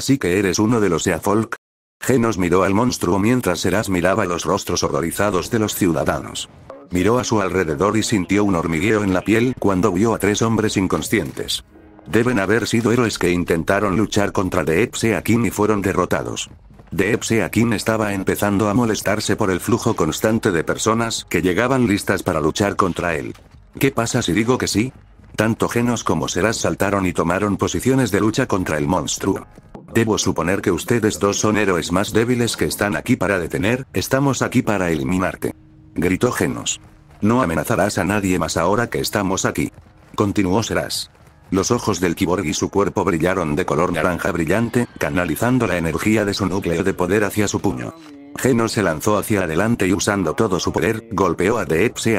Así que eres uno de los Folk. Genos miró al monstruo mientras Seras miraba los rostros horrorizados de los ciudadanos. Miró a su alrededor y sintió un hormigueo en la piel cuando vio a tres hombres inconscientes. Deben haber sido héroes que intentaron luchar contra Deep Akin y fueron derrotados. Deep Akin estaba empezando a molestarse por el flujo constante de personas que llegaban listas para luchar contra él. ¿Qué pasa si digo que sí? Tanto Genos como Seras saltaron y tomaron posiciones de lucha contra el monstruo. Debo suponer que ustedes dos son héroes más débiles que están aquí para detener, estamos aquí para eliminarte. Gritó Genos. No amenazarás a nadie más ahora que estamos aquí. Continuó Serás. Los ojos del kiborg y su cuerpo brillaron de color naranja brillante, canalizando la energía de su núcleo de poder hacia su puño. Genos se lanzó hacia adelante y usando todo su poder, golpeó a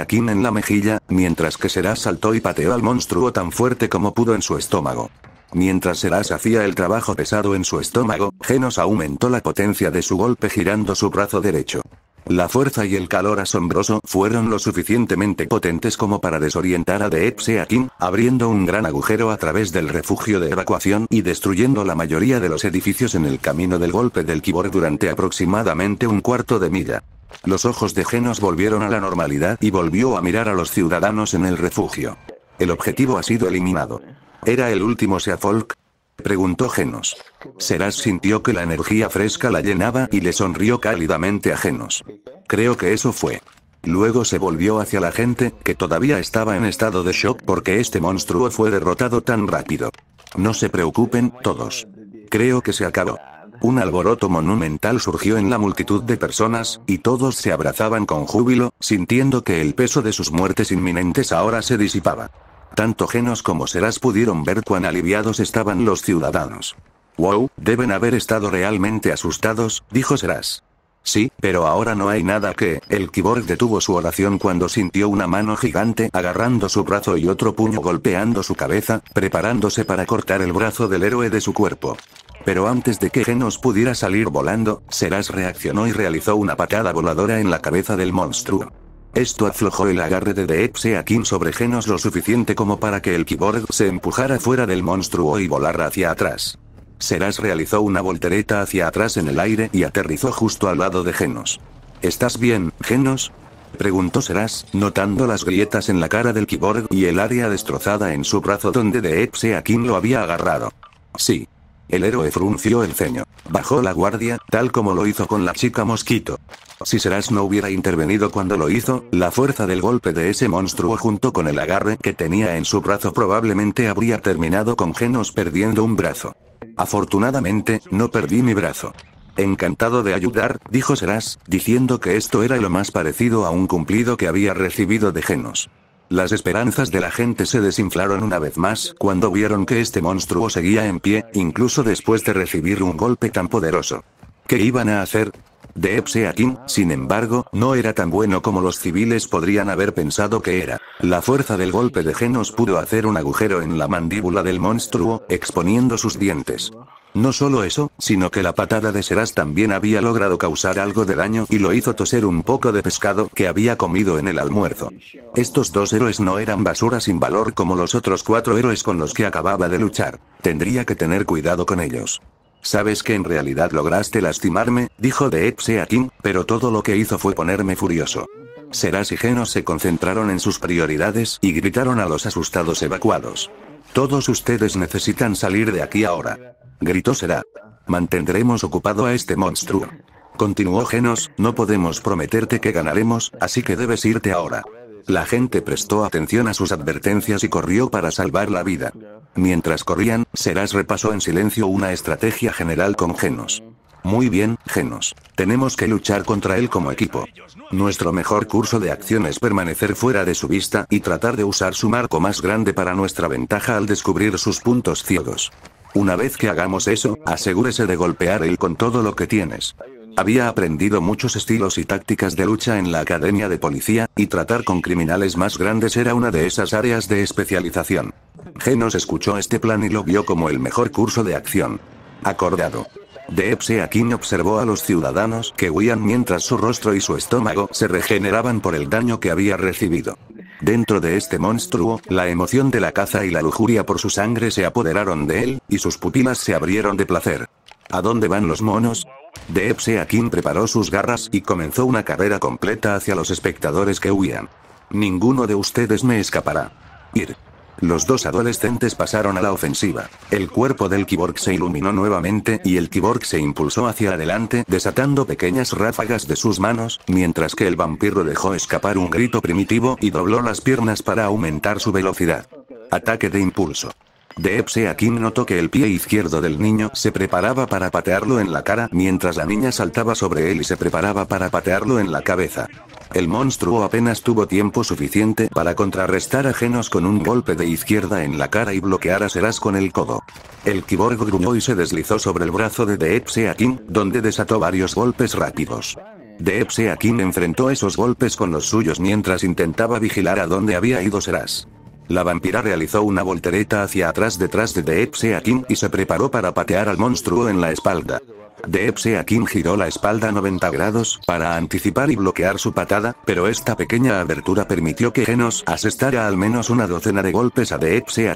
Akin en la mejilla, mientras que Seras saltó y pateó al monstruo tan fuerte como pudo en su estómago. Mientras Eras hacía el trabajo pesado en su estómago, Genos aumentó la potencia de su golpe girando su brazo derecho. La fuerza y el calor asombroso fueron lo suficientemente potentes como para desorientar a The King, abriendo un gran agujero a través del refugio de evacuación y destruyendo la mayoría de los edificios en el camino del golpe del kibor durante aproximadamente un cuarto de milla. Los ojos de Genos volvieron a la normalidad y volvió a mirar a los ciudadanos en el refugio. El objetivo ha sido eliminado. ¿Era el último Seafolk? Preguntó Genos. Serás sintió que la energía fresca la llenaba y le sonrió cálidamente a Genos. Creo que eso fue. Luego se volvió hacia la gente, que todavía estaba en estado de shock porque este monstruo fue derrotado tan rápido. No se preocupen, todos. Creo que se acabó. Un alboroto monumental surgió en la multitud de personas, y todos se abrazaban con júbilo, sintiendo que el peso de sus muertes inminentes ahora se disipaba. Tanto Genos como Seras pudieron ver cuán aliviados estaban los ciudadanos. Wow, deben haber estado realmente asustados, dijo Seras. Sí, pero ahora no hay nada que. El kiborg detuvo su oración cuando sintió una mano gigante agarrando su brazo y otro puño golpeando su cabeza, preparándose para cortar el brazo del héroe de su cuerpo. Pero antes de que Genos pudiera salir volando, Seras reaccionó y realizó una patada voladora en la cabeza del monstruo. Esto aflojó el agarre de Deepse a Kim sobre Genos lo suficiente como para que el Kiborg se empujara fuera del monstruo y volara hacia atrás. Seras realizó una voltereta hacia atrás en el aire y aterrizó justo al lado de Genos. ¿Estás bien, Genos? Preguntó Seras, notando las grietas en la cara del Kiborg y el área destrozada en su brazo donde Deepse a Kim lo había agarrado. Sí. El héroe frunció el ceño. Bajó la guardia, tal como lo hizo con la chica mosquito. Si Seras no hubiera intervenido cuando lo hizo, la fuerza del golpe de ese monstruo junto con el agarre que tenía en su brazo probablemente habría terminado con Genos perdiendo un brazo. Afortunadamente, no perdí mi brazo. Encantado de ayudar, dijo Seras, diciendo que esto era lo más parecido a un cumplido que había recibido de Genos. Las esperanzas de la gente se desinflaron una vez más cuando vieron que este monstruo seguía en pie, incluso después de recibir un golpe tan poderoso. ¿Qué iban a hacer? de King, sin embargo, no era tan bueno como los civiles podrían haber pensado que era. La fuerza del golpe de Genos pudo hacer un agujero en la mandíbula del monstruo, exponiendo sus dientes. No solo eso, sino que la patada de Seras también había logrado causar algo de daño y lo hizo toser un poco de pescado que había comido en el almuerzo. Estos dos héroes no eran basura sin valor como los otros cuatro héroes con los que acababa de luchar. Tendría que tener cuidado con ellos. Sabes que en realidad lograste lastimarme, dijo a King, pero todo lo que hizo fue ponerme furioso. Serás y Genos se concentraron en sus prioridades y gritaron a los asustados evacuados. Todos ustedes necesitan salir de aquí ahora. Gritó Será. Mantendremos ocupado a este monstruo. Continuó Genos, no podemos prometerte que ganaremos, así que debes irte ahora. La gente prestó atención a sus advertencias y corrió para salvar la vida. Mientras corrían, Seras repasó en silencio una estrategia general con Genos. Muy bien, Genos. Tenemos que luchar contra él como equipo. Nuestro mejor curso de acción es permanecer fuera de su vista y tratar de usar su marco más grande para nuestra ventaja al descubrir sus puntos ciegos. Una vez que hagamos eso, asegúrese de golpear él con todo lo que tienes. Había aprendido muchos estilos y tácticas de lucha en la academia de policía, y tratar con criminales más grandes era una de esas áreas de especialización. Genos escuchó este plan y lo vio como el mejor curso de acción. Acordado. De Epse observó a los ciudadanos que huían mientras su rostro y su estómago se regeneraban por el daño que había recibido. Dentro de este monstruo, la emoción de la caza y la lujuria por su sangre se apoderaron de él, y sus pupilas se abrieron de placer. ¿A dónde van los monos? De Kim preparó sus garras y comenzó una carrera completa hacia los espectadores que huían. Ninguno de ustedes me escapará. Ir. Los dos adolescentes pasaron a la ofensiva. El cuerpo del kiborg se iluminó nuevamente y el kiborg se impulsó hacia adelante desatando pequeñas ráfagas de sus manos, mientras que el vampiro dejó escapar un grito primitivo y dobló las piernas para aumentar su velocidad. Ataque de impulso. De notó que el pie izquierdo del niño se preparaba para patearlo en la cara mientras la niña saltaba sobre él y se preparaba para patearlo en la cabeza. El monstruo apenas tuvo tiempo suficiente para contrarrestar a Genos con un golpe de izquierda en la cara y bloquear a Seras con el codo. El kiborg gruñó y se deslizó sobre el brazo de Deepsea Kim, donde desató varios golpes rápidos. Deepsea Kim enfrentó esos golpes con los suyos mientras intentaba vigilar a dónde había ido Seras. La vampira realizó una voltereta hacia atrás detrás de Deep Sea y se preparó para patear al monstruo en la espalda. Deep Sea giró la espalda 90 grados para anticipar y bloquear su patada, pero esta pequeña abertura permitió que Genos asestara al menos una docena de golpes a Deep Sea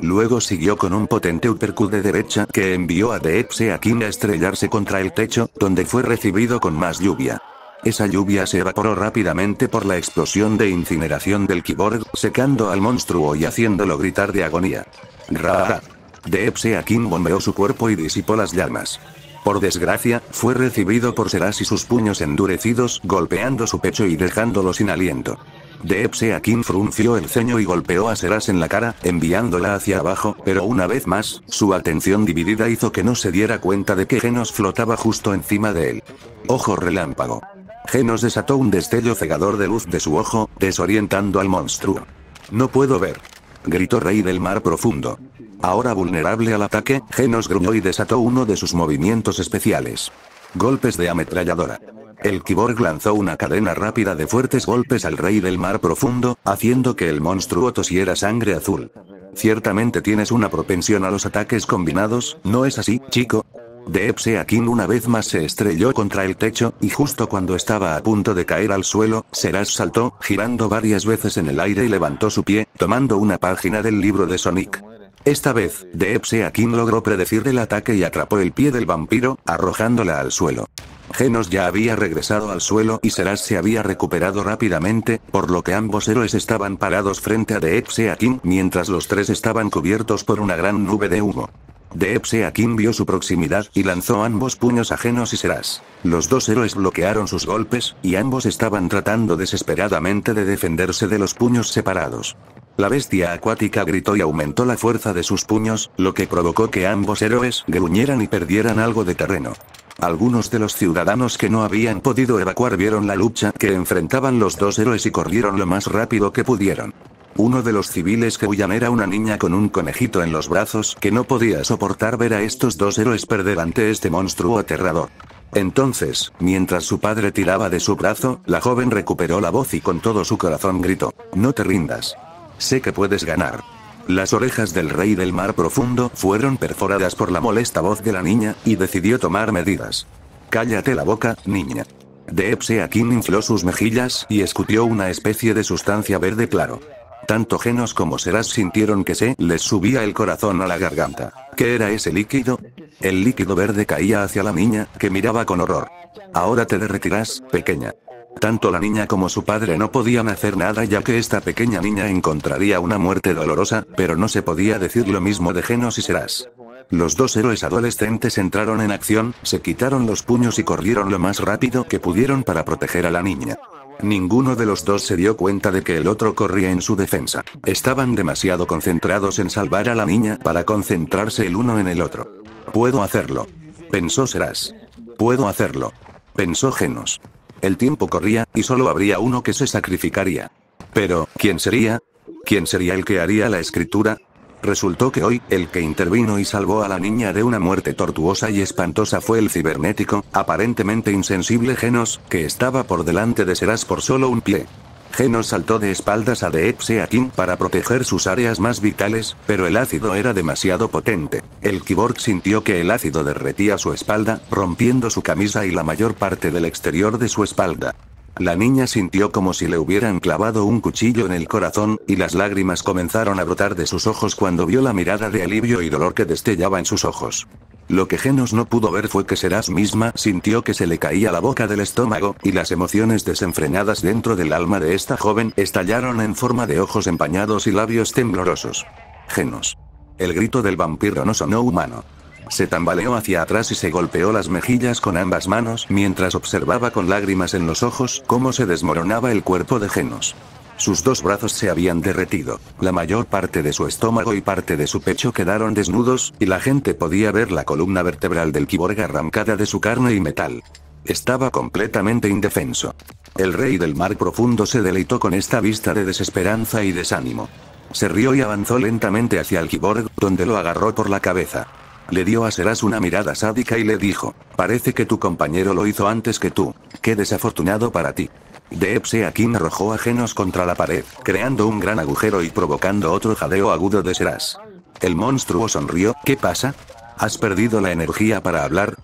Luego siguió con un potente uppercut de derecha que envió a Deep Sea a estrellarse contra el techo, donde fue recibido con más lluvia. Esa lluvia se evaporó rápidamente por la explosión de incineración del keyboard, secando al monstruo y haciéndolo gritar de agonía. Rara. Deep King bombeó su cuerpo y disipó las llamas. Por desgracia, fue recibido por Seras y sus puños endurecidos, golpeando su pecho y dejándolo sin aliento. Deep King frunció el ceño y golpeó a Seras en la cara, enviándola hacia abajo, pero una vez más, su atención dividida hizo que no se diera cuenta de que Genos flotaba justo encima de él. Ojo relámpago. Genos desató un destello cegador de luz de su ojo, desorientando al monstruo. No puedo ver. Gritó Rey del Mar Profundo. Ahora vulnerable al ataque, Genos gruñó y desató uno de sus movimientos especiales. Golpes de ametralladora. El kiborg lanzó una cadena rápida de fuertes golpes al rey del mar profundo, haciendo que el monstruo tosiera sangre azul. Ciertamente tienes una propensión a los ataques combinados, ¿no es así, chico? De King una vez más se estrelló contra el techo, y justo cuando estaba a punto de caer al suelo, Seras saltó, girando varias veces en el aire y levantó su pie, tomando una página del libro de Sonic. Esta vez, de King logró predecir el ataque y atrapó el pie del vampiro, arrojándola al suelo. Genos ya había regresado al suelo y Seras se había recuperado rápidamente, por lo que ambos héroes estaban parados frente a King mientras los tres estaban cubiertos por una gran nube de humo. De Kim vio su proximidad y lanzó ambos puños ajenos y serás. Los dos héroes bloquearon sus golpes, y ambos estaban tratando desesperadamente de defenderse de los puños separados. La bestia acuática gritó y aumentó la fuerza de sus puños, lo que provocó que ambos héroes gruñeran y perdieran algo de terreno. Algunos de los ciudadanos que no habían podido evacuar vieron la lucha que enfrentaban los dos héroes y corrieron lo más rápido que pudieron. Uno de los civiles que huían era una niña con un conejito en los brazos que no podía soportar ver a estos dos héroes perder ante este monstruo aterrador. Entonces, mientras su padre tiraba de su brazo, la joven recuperó la voz y con todo su corazón gritó, No te rindas. Sé que puedes ganar. Las orejas del rey del mar profundo fueron perforadas por la molesta voz de la niña, y decidió tomar medidas. Cállate la boca, niña. De Akin infló sus mejillas y escupió una especie de sustancia verde claro. Tanto Genos como Seras sintieron que se les subía el corazón a la garganta. ¿Qué era ese líquido? El líquido verde caía hacia la niña, que miraba con horror. Ahora te derretirás, pequeña. Tanto la niña como su padre no podían hacer nada ya que esta pequeña niña encontraría una muerte dolorosa, pero no se podía decir lo mismo de Genos y Serás. Los dos héroes adolescentes entraron en acción, se quitaron los puños y corrieron lo más rápido que pudieron para proteger a la niña. Ninguno de los dos se dio cuenta de que el otro corría en su defensa. Estaban demasiado concentrados en salvar a la niña para concentrarse el uno en el otro. Puedo hacerlo. Pensó Serás. Puedo hacerlo. Pensó Genos. El tiempo corría, y solo habría uno que se sacrificaría. Pero, ¿quién sería? ¿Quién sería el que haría la escritura? Resultó que hoy, el que intervino y salvó a la niña de una muerte tortuosa y espantosa fue el cibernético, aparentemente insensible Genos, que estaba por delante de Seras por solo un pie. Genos saltó de espaldas a Deepsea King para proteger sus áreas más vitales, pero el ácido era demasiado potente. El Kiborg sintió que el ácido derretía su espalda, rompiendo su camisa y la mayor parte del exterior de su espalda. La niña sintió como si le hubieran clavado un cuchillo en el corazón, y las lágrimas comenzaron a brotar de sus ojos cuando vio la mirada de alivio y dolor que destellaba en sus ojos. Lo que Genos no pudo ver fue que Seras misma sintió que se le caía la boca del estómago, y las emociones desenfrenadas dentro del alma de esta joven estallaron en forma de ojos empañados y labios temblorosos. Genos. El grito del vampiro no sonó humano. Se tambaleó hacia atrás y se golpeó las mejillas con ambas manos mientras observaba con lágrimas en los ojos cómo se desmoronaba el cuerpo de Genos. Sus dos brazos se habían derretido, la mayor parte de su estómago y parte de su pecho quedaron desnudos, y la gente podía ver la columna vertebral del kiborg arrancada de su carne y metal. Estaba completamente indefenso. El rey del mar profundo se deleitó con esta vista de desesperanza y desánimo. Se rió y avanzó lentamente hacia el kiborg, donde lo agarró por la cabeza. Le dio a Seras una mirada sádica y le dijo, parece que tu compañero lo hizo antes que tú, qué desafortunado para ti. Deepse Akin arrojó a Genos contra la pared, creando un gran agujero y provocando otro jadeo agudo de Seras. El monstruo sonrió, ¿qué pasa? ¿Has perdido la energía para hablar?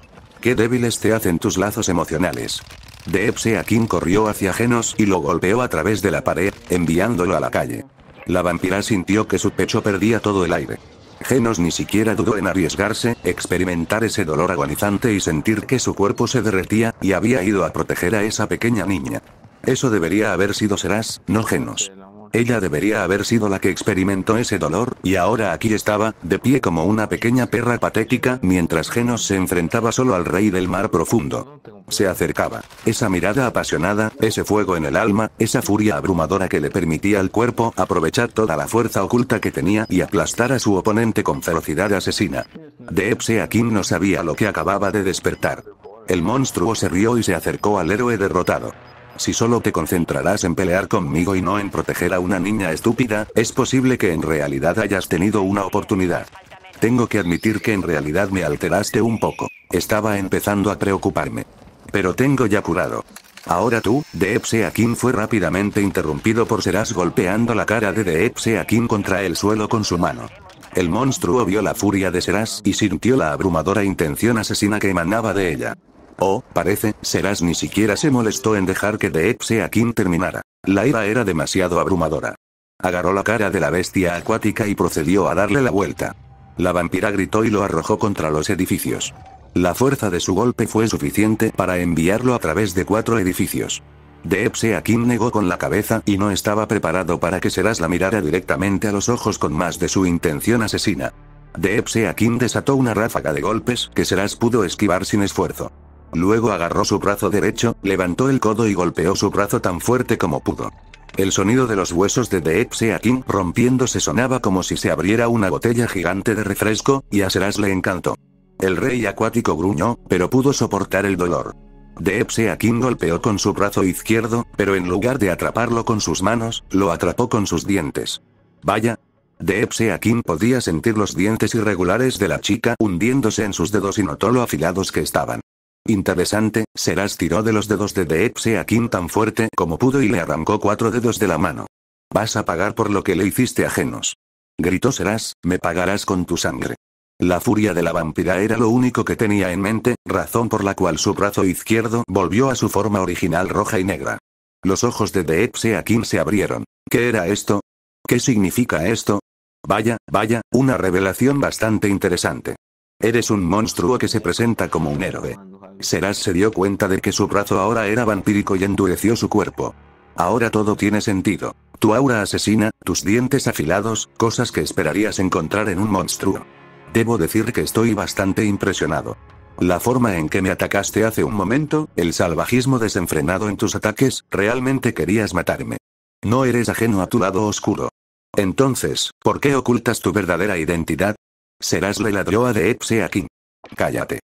Qué débiles te hacen tus lazos emocionales. Deepse Akin corrió hacia Genos y lo golpeó a través de la pared, enviándolo a la calle. La vampira sintió que su pecho perdía todo el aire. Genos ni siquiera dudó en arriesgarse, experimentar ese dolor agonizante y sentir que su cuerpo se derretía, y había ido a proteger a esa pequeña niña. Eso debería haber sido Serás, no Genos. Ella debería haber sido la que experimentó ese dolor, y ahora aquí estaba, de pie como una pequeña perra patética, mientras Genos se enfrentaba solo al rey del mar profundo. Se acercaba. Esa mirada apasionada, ese fuego en el alma, esa furia abrumadora que le permitía al cuerpo aprovechar toda la fuerza oculta que tenía y aplastar a su oponente con ferocidad asesina. De a Kim no sabía lo que acababa de despertar. El monstruo se rió y se acercó al héroe derrotado. Si solo te concentrarás en pelear conmigo y no en proteger a una niña estúpida, es posible que en realidad hayas tenido una oportunidad. Tengo que admitir que en realidad me alteraste un poco. Estaba empezando a preocuparme. Pero tengo ya curado. Ahora tú, Deepsea King fue rápidamente interrumpido por Seras golpeando la cara de Deepsea King contra el suelo con su mano. El monstruo vio la furia de Seras y sintió la abrumadora intención asesina que emanaba de ella. Oh, parece, Seras ni siquiera se molestó en dejar que Deep sea kim terminara. La ira era demasiado abrumadora. Agarró la cara de la bestia acuática y procedió a darle la vuelta. La vampira gritó y lo arrojó contra los edificios. La fuerza de su golpe fue suficiente para enviarlo a través de cuatro edificios. a kim negó con la cabeza y no estaba preparado para que Seras la mirara directamente a los ojos con más de su intención asesina. a kim desató una ráfaga de golpes que Seras pudo esquivar sin esfuerzo. Luego agarró su brazo derecho, levantó el codo y golpeó su brazo tan fuerte como pudo. El sonido de los huesos de Deepsea King rompiéndose sonaba como si se abriera una botella gigante de refresco, y a Seras le encantó. El rey acuático gruñó, pero pudo soportar el dolor. Deepsea King golpeó con su brazo izquierdo, pero en lugar de atraparlo con sus manos, lo atrapó con sus dientes. Vaya. Deepsea King podía sentir los dientes irregulares de la chica hundiéndose en sus dedos y notó lo afilados que estaban. Interesante, Serás tiró de los dedos de Deepse a Kim tan fuerte como pudo y le arrancó cuatro dedos de la mano. Vas a pagar por lo que le hiciste a Genos. Gritó Serás, me pagarás con tu sangre. La furia de la vampira era lo único que tenía en mente, razón por la cual su brazo izquierdo volvió a su forma original roja y negra. Los ojos de Deepse a Kim se abrieron. ¿Qué era esto? ¿Qué significa esto? Vaya, vaya, una revelación bastante interesante. Eres un monstruo que se presenta como un héroe. Serás se dio cuenta de que su brazo ahora era vampírico y endureció su cuerpo. Ahora todo tiene sentido. Tu aura asesina, tus dientes afilados, cosas que esperarías encontrar en un monstruo. Debo decir que estoy bastante impresionado. La forma en que me atacaste hace un momento, el salvajismo desenfrenado en tus ataques, realmente querías matarme. No eres ajeno a tu lado oscuro. Entonces, ¿por qué ocultas tu verdadera identidad? Serás le ladró de Epse aquí. Cállate.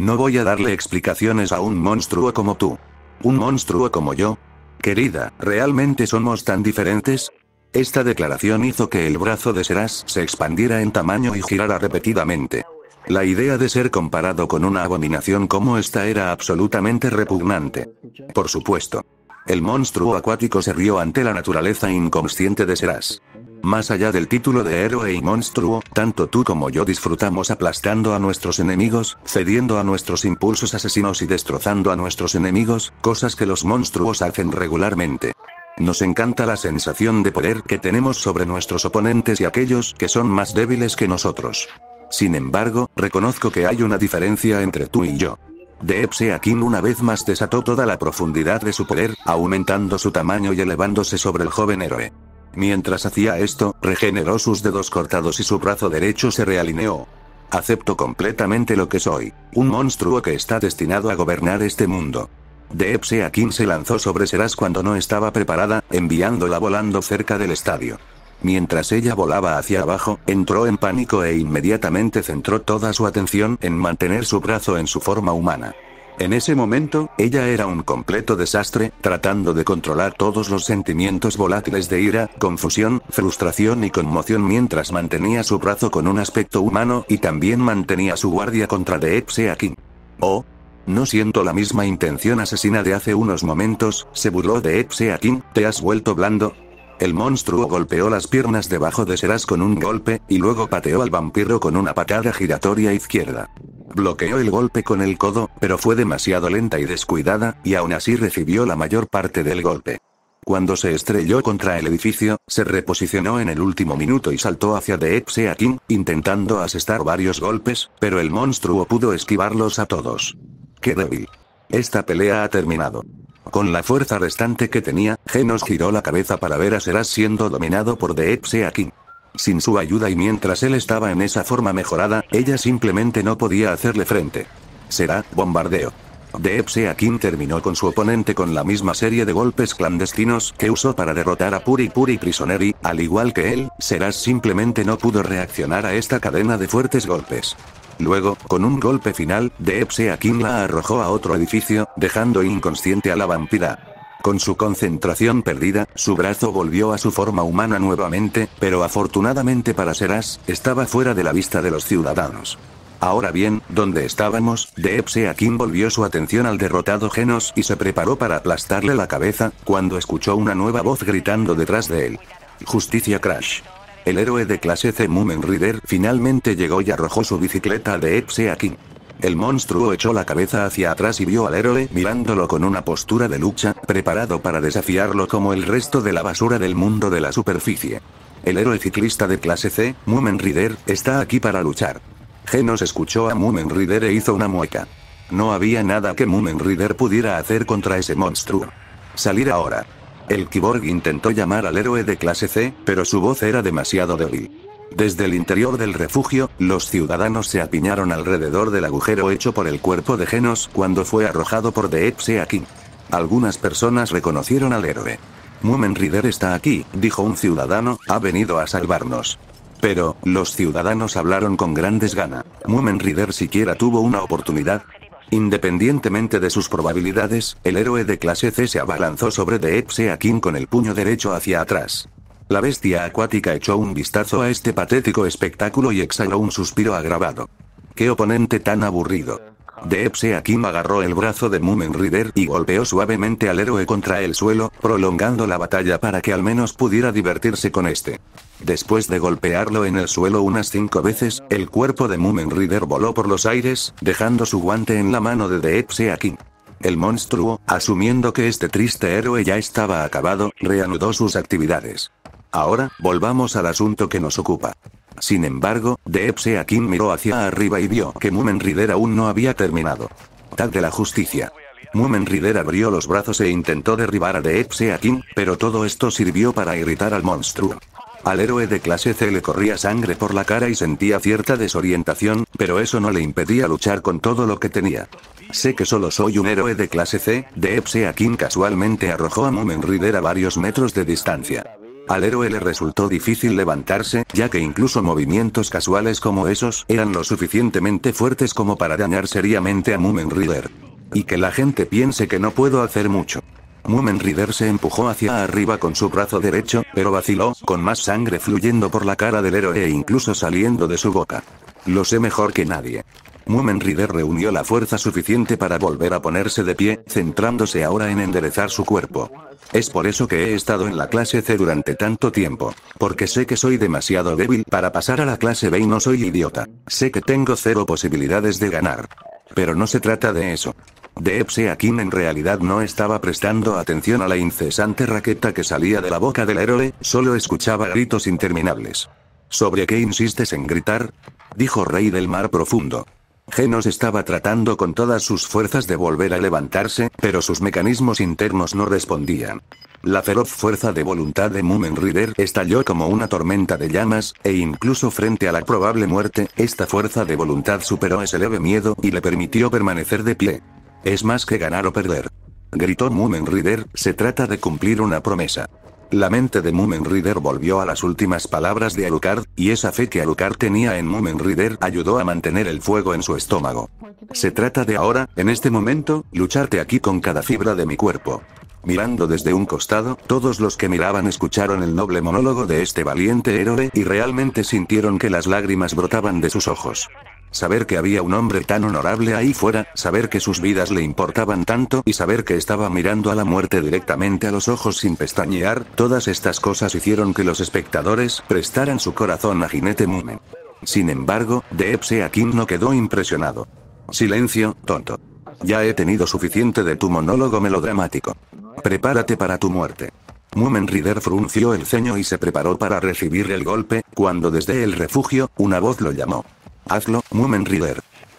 No voy a darle explicaciones a un monstruo como tú. Un monstruo como yo. Querida, ¿realmente somos tan diferentes? Esta declaración hizo que el brazo de Seras se expandiera en tamaño y girara repetidamente. La idea de ser comparado con una abominación como esta era absolutamente repugnante. Por supuesto. El monstruo acuático se rió ante la naturaleza inconsciente de Seras. Más allá del título de héroe y monstruo, tanto tú como yo disfrutamos aplastando a nuestros enemigos, cediendo a nuestros impulsos asesinos y destrozando a nuestros enemigos, cosas que los monstruos hacen regularmente. Nos encanta la sensación de poder que tenemos sobre nuestros oponentes y aquellos que son más débiles que nosotros. Sin embargo, reconozco que hay una diferencia entre tú y yo. De King una vez más desató toda la profundidad de su poder, aumentando su tamaño y elevándose sobre el joven héroe. Mientras hacía esto, regeneró sus dedos cortados y su brazo derecho se realineó. Acepto completamente lo que soy, un monstruo que está destinado a gobernar este mundo. De King se lanzó sobre Seras cuando no estaba preparada, enviándola volando cerca del estadio. Mientras ella volaba hacia abajo, entró en pánico e inmediatamente centró toda su atención en mantener su brazo en su forma humana. En ese momento, ella era un completo desastre, tratando de controlar todos los sentimientos volátiles de ira, confusión, frustración y conmoción mientras mantenía su brazo con un aspecto humano y también mantenía su guardia contra The King. Oh, no siento la misma intención asesina de hace unos momentos, se burló de Epsea te has vuelto blando, el monstruo golpeó las piernas debajo de Seras con un golpe, y luego pateó al vampiro con una patada giratoria izquierda. Bloqueó el golpe con el codo, pero fue demasiado lenta y descuidada, y aún así recibió la mayor parte del golpe. Cuando se estrelló contra el edificio, se reposicionó en el último minuto y saltó hacia The King, intentando asestar varios golpes, pero el monstruo pudo esquivarlos a todos. ¡Qué débil! Esta pelea ha terminado. Con la fuerza restante que tenía, Genos giró la cabeza para ver a Seras siendo dominado por Deepse King. Sin su ayuda y mientras él estaba en esa forma mejorada, ella simplemente no podía hacerle frente. Será, bombardeo. Deepse King terminó con su oponente con la misma serie de golpes clandestinos que usó para derrotar a Puri Puri Prisoneri, al igual que él, Seras simplemente no pudo reaccionar a esta cadena de fuertes golpes. Luego, con un golpe final, Deepse King la arrojó a otro edificio, dejando inconsciente a la vampira. Con su concentración perdida, su brazo volvió a su forma humana nuevamente, pero afortunadamente para Seras, estaba fuera de la vista de los ciudadanos. Ahora bien, donde estábamos, de Kim volvió su atención al derrotado Genos y se preparó para aplastarle la cabeza, cuando escuchó una nueva voz gritando detrás de él. Justicia Crash. El héroe de clase C Mumen Rider finalmente llegó y arrojó su bicicleta de Deepsea Kim. El monstruo echó la cabeza hacia atrás y vio al héroe mirándolo con una postura de lucha, preparado para desafiarlo como el resto de la basura del mundo de la superficie. El héroe ciclista de clase C, Mumen Rider, está aquí para luchar. Genos escuchó a Mumen Rider e hizo una mueca. No había nada que Mumen Rider pudiera hacer contra ese monstruo. Salir ahora. El Kiborg intentó llamar al héroe de clase C, pero su voz era demasiado débil. Desde el interior del refugio, los ciudadanos se apiñaron alrededor del agujero hecho por el cuerpo de Genos cuando fue arrojado por Epsia King. Algunas personas reconocieron al héroe. Mumen Rider está aquí, dijo un ciudadano, ha venido a salvarnos. Pero, los ciudadanos hablaron con grandes ganas. Mumen Rider siquiera tuvo una oportunidad. Independientemente de sus probabilidades, el héroe de clase C se abalanzó sobre Epsia King con el puño derecho hacia atrás. La bestia acuática echó un vistazo a este patético espectáculo y exhaló un suspiro agravado. ¡Qué oponente tan aburrido! Deepsea Kim agarró el brazo de Mumen Rider y golpeó suavemente al héroe contra el suelo, prolongando la batalla para que al menos pudiera divertirse con este. Después de golpearlo en el suelo unas cinco veces, el cuerpo de Mumen Rider voló por los aires, dejando su guante en la mano de Deepsea Kim. El monstruo, asumiendo que este triste héroe ya estaba acabado, reanudó sus actividades. Ahora, volvamos al asunto que nos ocupa. Sin embargo, Deep King miró hacia arriba y vio que Mumen Rider aún no había terminado. Tag de la justicia. Mumen Rider abrió los brazos e intentó derribar a Deep King, pero todo esto sirvió para irritar al monstruo. Al héroe de clase C le corría sangre por la cara y sentía cierta desorientación, pero eso no le impedía luchar con todo lo que tenía. Sé que solo soy un héroe de clase C, Deep King casualmente arrojó a Mumen Rider a varios metros de distancia. Al héroe le resultó difícil levantarse, ya que incluso movimientos casuales como esos eran lo suficientemente fuertes como para dañar seriamente a Mumen Rider. Y que la gente piense que no puedo hacer mucho. Mumen Rider se empujó hacia arriba con su brazo derecho, pero vaciló, con más sangre fluyendo por la cara del héroe e incluso saliendo de su boca. Lo sé mejor que nadie. Mumen Rider reunió la fuerza suficiente para volver a ponerse de pie, centrándose ahora en enderezar su cuerpo. Es por eso que he estado en la clase C durante tanto tiempo. Porque sé que soy demasiado débil para pasar a la clase B y no soy idiota. Sé que tengo cero posibilidades de ganar. Pero no se trata de eso. De Kim en realidad no estaba prestando atención a la incesante raqueta que salía de la boca del héroe, solo escuchaba gritos interminables. ¿Sobre qué insistes en gritar? Dijo Rey del Mar Profundo. Genos estaba tratando con todas sus fuerzas de volver a levantarse, pero sus mecanismos internos no respondían. La feroz fuerza de voluntad de Mumen Rider estalló como una tormenta de llamas, e incluso frente a la probable muerte, esta fuerza de voluntad superó ese leve miedo y le permitió permanecer de pie. Es más que ganar o perder. Gritó Mumen Rider, se trata de cumplir una promesa. La mente de Mumen Rider volvió a las últimas palabras de Alucard, y esa fe que Alucard tenía en Mumen Rider ayudó a mantener el fuego en su estómago. Se trata de ahora, en este momento, lucharte aquí con cada fibra de mi cuerpo. Mirando desde un costado, todos los que miraban escucharon el noble monólogo de este valiente héroe y realmente sintieron que las lágrimas brotaban de sus ojos. Saber que había un hombre tan honorable ahí fuera, saber que sus vidas le importaban tanto y saber que estaba mirando a la muerte directamente a los ojos sin pestañear, todas estas cosas hicieron que los espectadores prestaran su corazón a Jinete Mumen. Sin embargo, de Kim no quedó impresionado. Silencio, tonto. Ya he tenido suficiente de tu monólogo melodramático. Prepárate para tu muerte. Mumen Rider frunció el ceño y se preparó para recibir el golpe, cuando desde el refugio, una voz lo llamó. Hazlo, Mumen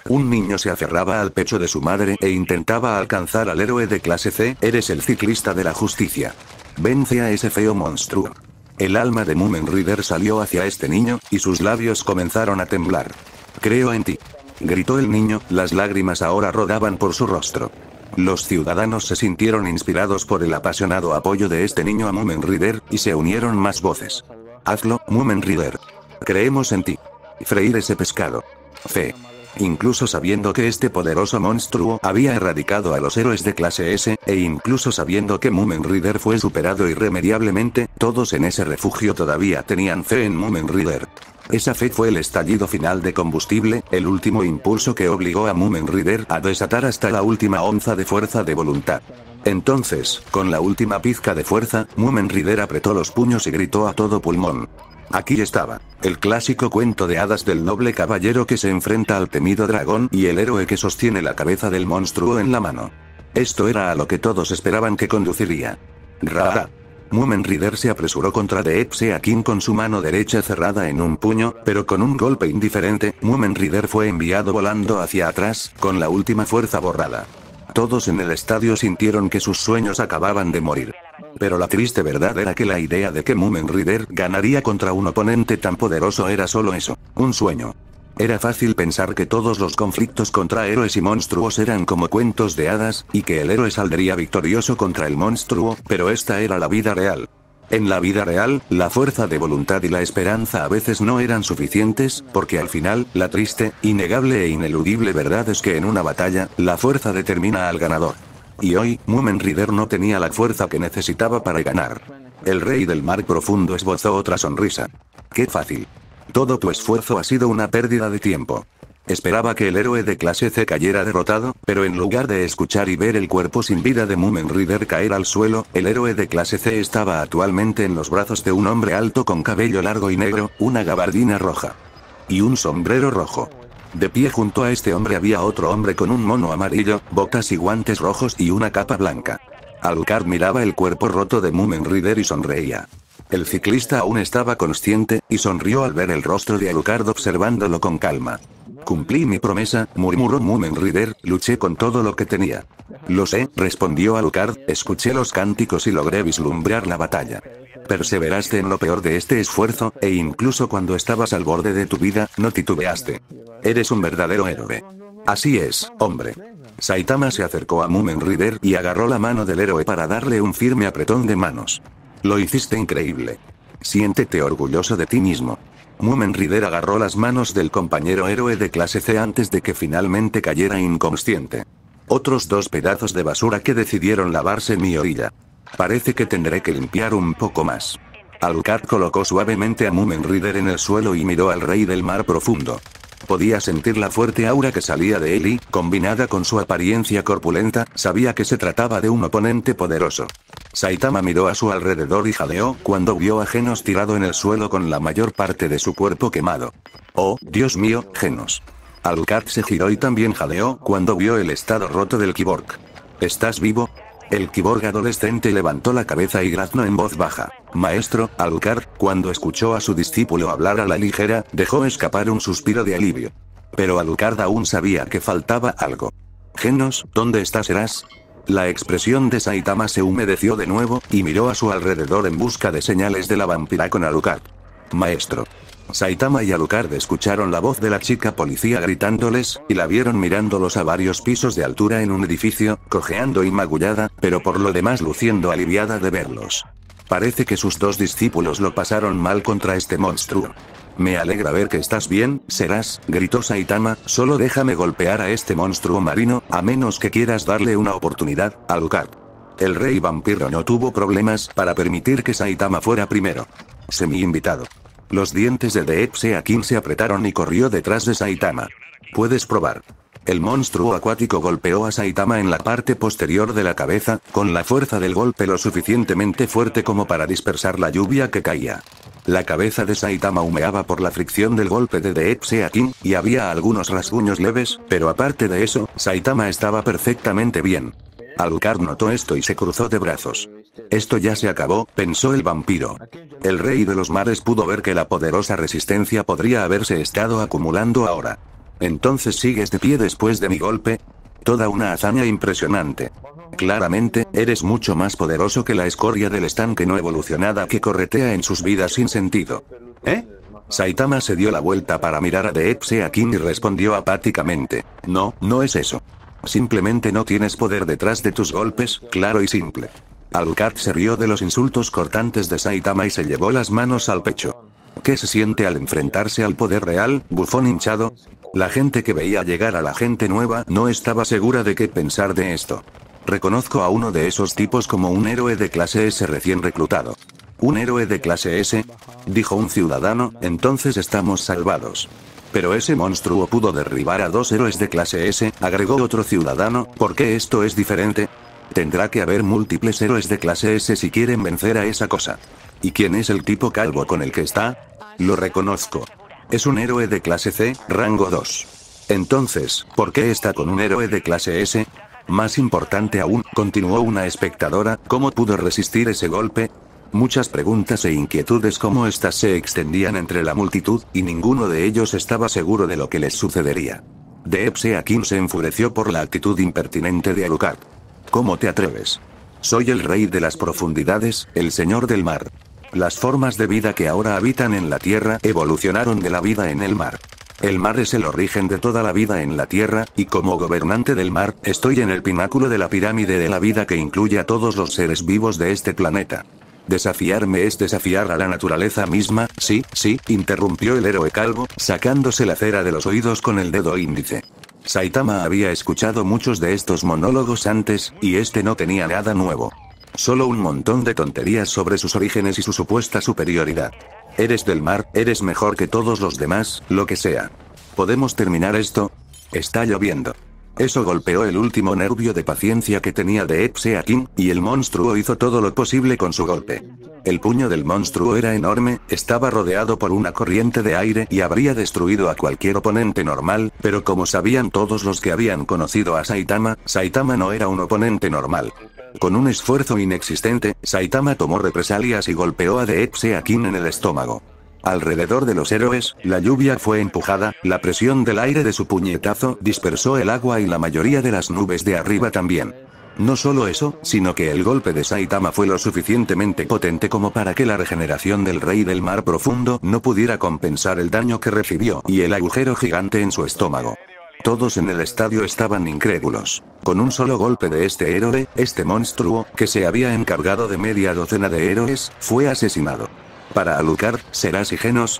Un niño se aferraba al pecho de su madre e intentaba alcanzar al héroe de clase C, eres el ciclista de la justicia. Vence a ese feo monstruo. El alma de Mumen salió hacia este niño, y sus labios comenzaron a temblar. Creo en ti. Gritó el niño, las lágrimas ahora rodaban por su rostro. Los ciudadanos se sintieron inspirados por el apasionado apoyo de este niño a Mumen y se unieron más voces. Hazlo, Mumen Creemos en ti freír ese pescado. Fe. Incluso sabiendo que este poderoso monstruo había erradicado a los héroes de clase S, e incluso sabiendo que Mumen Reader fue superado irremediablemente, todos en ese refugio todavía tenían fe en Mumen Reader. Esa fe fue el estallido final de combustible, el último impulso que obligó a Mumen Reader a desatar hasta la última onza de fuerza de voluntad. Entonces, con la última pizca de fuerza, Mumen Rider apretó los puños y gritó a todo pulmón. Aquí estaba, el clásico cuento de hadas del noble caballero que se enfrenta al temido dragón y el héroe que sostiene la cabeza del monstruo en la mano. Esto era a lo que todos esperaban que conduciría. ra Mumen Rider se apresuró contra de Epsea King con su mano derecha cerrada en un puño, pero con un golpe indiferente, Mumen Rider fue enviado volando hacia atrás, con la última fuerza borrada. Todos en el estadio sintieron que sus sueños acababan de morir. Pero la triste verdad era que la idea de que Mumen Rider ganaría contra un oponente tan poderoso era solo eso, un sueño. Era fácil pensar que todos los conflictos contra héroes y monstruos eran como cuentos de hadas, y que el héroe saldría victorioso contra el monstruo, pero esta era la vida real. En la vida real, la fuerza de voluntad y la esperanza a veces no eran suficientes, porque al final, la triste, innegable e ineludible verdad es que en una batalla, la fuerza determina al ganador. Y hoy, Mumen Rider no tenía la fuerza que necesitaba para ganar. El rey del mar profundo esbozó otra sonrisa. ¡Qué fácil! Todo tu esfuerzo ha sido una pérdida de tiempo. Esperaba que el héroe de clase C cayera derrotado, pero en lugar de escuchar y ver el cuerpo sin vida de Mumen Rider caer al suelo, el héroe de clase C estaba actualmente en los brazos de un hombre alto con cabello largo y negro, una gabardina roja. Y un sombrero rojo. De pie junto a este hombre había otro hombre con un mono amarillo, botas y guantes rojos y una capa blanca. Alucard miraba el cuerpo roto de Mumen Rider y sonreía. El ciclista aún estaba consciente, y sonrió al ver el rostro de Alucard observándolo con calma. Cumplí mi promesa, murmuró Mumen Rider, luché con todo lo que tenía. Lo sé, respondió Alucard, escuché los cánticos y logré vislumbrar la batalla. Perseveraste en lo peor de este esfuerzo, e incluso cuando estabas al borde de tu vida, no titubeaste. Eres un verdadero héroe. Así es, hombre. Saitama se acercó a Mumen Rider y agarró la mano del héroe para darle un firme apretón de manos. Lo hiciste increíble. Siéntete orgulloso de ti mismo. Mumen Rider agarró las manos del compañero héroe de clase C antes de que finalmente cayera inconsciente. Otros dos pedazos de basura que decidieron lavarse mi orilla. Parece que tendré que limpiar un poco más. Alucard colocó suavemente a Mumen Rider en el suelo y miró al rey del mar profundo. Podía sentir la fuerte aura que salía de él y, combinada con su apariencia corpulenta, sabía que se trataba de un oponente poderoso. Saitama miró a su alrededor y jadeó cuando vio a Genos tirado en el suelo con la mayor parte de su cuerpo quemado. Oh, Dios mío, Genos. Alucard se giró y también jadeó cuando vio el estado roto del Kiborg. ¿Estás vivo? El kiborg adolescente levantó la cabeza y graznó en voz baja. Maestro, Alucard, cuando escuchó a su discípulo hablar a la ligera, dejó escapar un suspiro de alivio. Pero Alucard aún sabía que faltaba algo. Genos, ¿dónde estás Eras? La expresión de Saitama se humedeció de nuevo, y miró a su alrededor en busca de señales de la vampira con Alucard. Maestro. Saitama y Alucard escucharon la voz de la chica policía gritándoles, y la vieron mirándolos a varios pisos de altura en un edificio, cojeando y magullada, pero por lo demás luciendo aliviada de verlos. Parece que sus dos discípulos lo pasaron mal contra este monstruo. Me alegra ver que estás bien, serás, gritó Saitama, solo déjame golpear a este monstruo marino, a menos que quieras darle una oportunidad, Alucard. El rey vampiro no tuvo problemas para permitir que Saitama fuera primero. Semi invitado. Los dientes de a Akin se apretaron y corrió detrás de Saitama. Puedes probar. El monstruo acuático golpeó a Saitama en la parte posterior de la cabeza, con la fuerza del golpe lo suficientemente fuerte como para dispersar la lluvia que caía. La cabeza de Saitama humeaba por la fricción del golpe de De King, y había algunos rasguños leves, pero aparte de eso, Saitama estaba perfectamente bien. Alucard notó esto y se cruzó de brazos. Esto ya se acabó, pensó el vampiro. El rey de los mares pudo ver que la poderosa resistencia podría haberse estado acumulando ahora. Entonces sigues de pie después de mi golpe. Toda una hazaña impresionante. Claramente, eres mucho más poderoso que la escoria del estanque no evolucionada que corretea en sus vidas sin sentido. ¿Eh? Saitama se dio la vuelta para mirar a a King y respondió apáticamente. No, no es eso. Simplemente no tienes poder detrás de tus golpes, claro y simple. Alucard se rió de los insultos cortantes de Saitama y se llevó las manos al pecho. ¿Qué se siente al enfrentarse al poder real, bufón hinchado? La gente que veía llegar a la gente nueva no estaba segura de qué pensar de esto. Reconozco a uno de esos tipos como un héroe de clase S recién reclutado. ¿Un héroe de clase S? Dijo un ciudadano, entonces estamos salvados. Pero ese monstruo pudo derribar a dos héroes de clase S, agregó otro ciudadano, ¿por qué esto es diferente? Tendrá que haber múltiples héroes de clase S si quieren vencer a esa cosa. ¿Y quién es el tipo calvo con el que está? Lo reconozco. Es un héroe de clase C, rango 2. Entonces, ¿por qué está con un héroe de clase S? Más importante aún, continuó una espectadora, ¿cómo pudo resistir ese golpe? Muchas preguntas e inquietudes como estas se extendían entre la multitud, y ninguno de ellos estaba seguro de lo que les sucedería. De Epse a Kim se enfureció por la actitud impertinente de Alucard. ¿Cómo te atreves? Soy el rey de las profundidades, el señor del mar. Las formas de vida que ahora habitan en la Tierra evolucionaron de la vida en el mar. El mar es el origen de toda la vida en la Tierra, y como gobernante del mar, estoy en el pináculo de la pirámide de la vida que incluye a todos los seres vivos de este planeta. Desafiarme es desafiar a la naturaleza misma, sí, sí, interrumpió el héroe calvo, sacándose la cera de los oídos con el dedo índice. Saitama había escuchado muchos de estos monólogos antes, y este no tenía nada nuevo. Solo un montón de tonterías sobre sus orígenes y su supuesta superioridad. Eres del mar, eres mejor que todos los demás, lo que sea. ¿Podemos terminar esto? Está lloviendo. Eso golpeó el último nervio de paciencia que tenía de Epsea Akin, y el monstruo hizo todo lo posible con su golpe. El puño del monstruo era enorme, estaba rodeado por una corriente de aire y habría destruido a cualquier oponente normal, pero como sabían todos los que habían conocido a Saitama, Saitama no era un oponente normal. Con un esfuerzo inexistente, Saitama tomó represalias y golpeó a Deepsea Akin en el estómago. Alrededor de los héroes, la lluvia fue empujada, la presión del aire de su puñetazo dispersó el agua y la mayoría de las nubes de arriba también. No solo eso, sino que el golpe de Saitama fue lo suficientemente potente como para que la regeneración del rey del mar profundo no pudiera compensar el daño que recibió y el agujero gigante en su estómago. Todos en el estadio estaban incrédulos. Con un solo golpe de este héroe, este monstruo, que se había encargado de media docena de héroes, fue asesinado. Para Alucard, serás y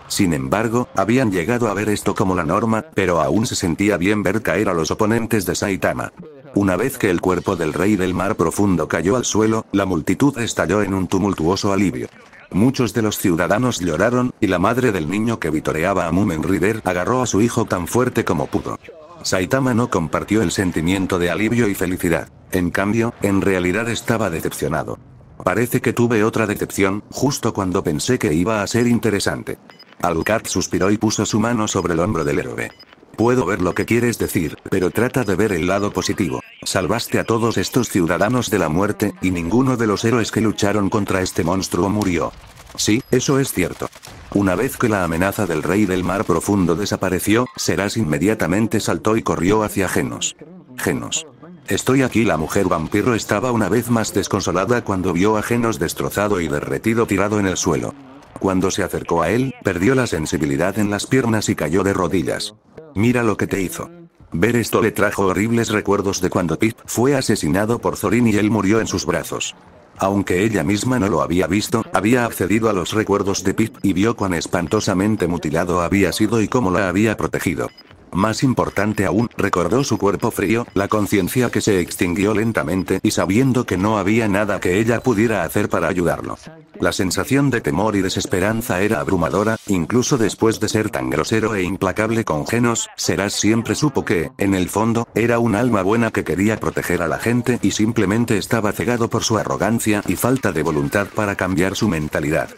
sin embargo, habían llegado a ver esto como la norma, pero aún se sentía bien ver caer a los oponentes de Saitama. Una vez que el cuerpo del rey del mar profundo cayó al suelo, la multitud estalló en un tumultuoso alivio. Muchos de los ciudadanos lloraron, y la madre del niño que vitoreaba a Mumen Rider agarró a su hijo tan fuerte como pudo. Saitama no compartió el sentimiento de alivio y felicidad. En cambio, en realidad estaba decepcionado. Parece que tuve otra decepción, justo cuando pensé que iba a ser interesante. Alucard suspiró y puso su mano sobre el hombro del héroe. Puedo ver lo que quieres decir, pero trata de ver el lado positivo. Salvaste a todos estos ciudadanos de la muerte, y ninguno de los héroes que lucharon contra este monstruo murió. Sí, eso es cierto. Una vez que la amenaza del rey del mar profundo desapareció, seras inmediatamente saltó y corrió hacia Genos. Genos. Estoy aquí. La mujer vampiro estaba una vez más desconsolada cuando vio a Genos destrozado y derretido tirado en el suelo. Cuando se acercó a él, perdió la sensibilidad en las piernas y cayó de rodillas. Mira lo que te hizo. Ver esto le trajo horribles recuerdos de cuando Pip fue asesinado por Zorin y él murió en sus brazos. Aunque ella misma no lo había visto, había accedido a los recuerdos de Pip y vio cuán espantosamente mutilado había sido y cómo la había protegido. Más importante aún, recordó su cuerpo frío, la conciencia que se extinguió lentamente y sabiendo que no había nada que ella pudiera hacer para ayudarlo. La sensación de temor y desesperanza era abrumadora, incluso después de ser tan grosero e implacable con Genos, Serás siempre supo que, en el fondo, era un alma buena que quería proteger a la gente y simplemente estaba cegado por su arrogancia y falta de voluntad para cambiar su mentalidad.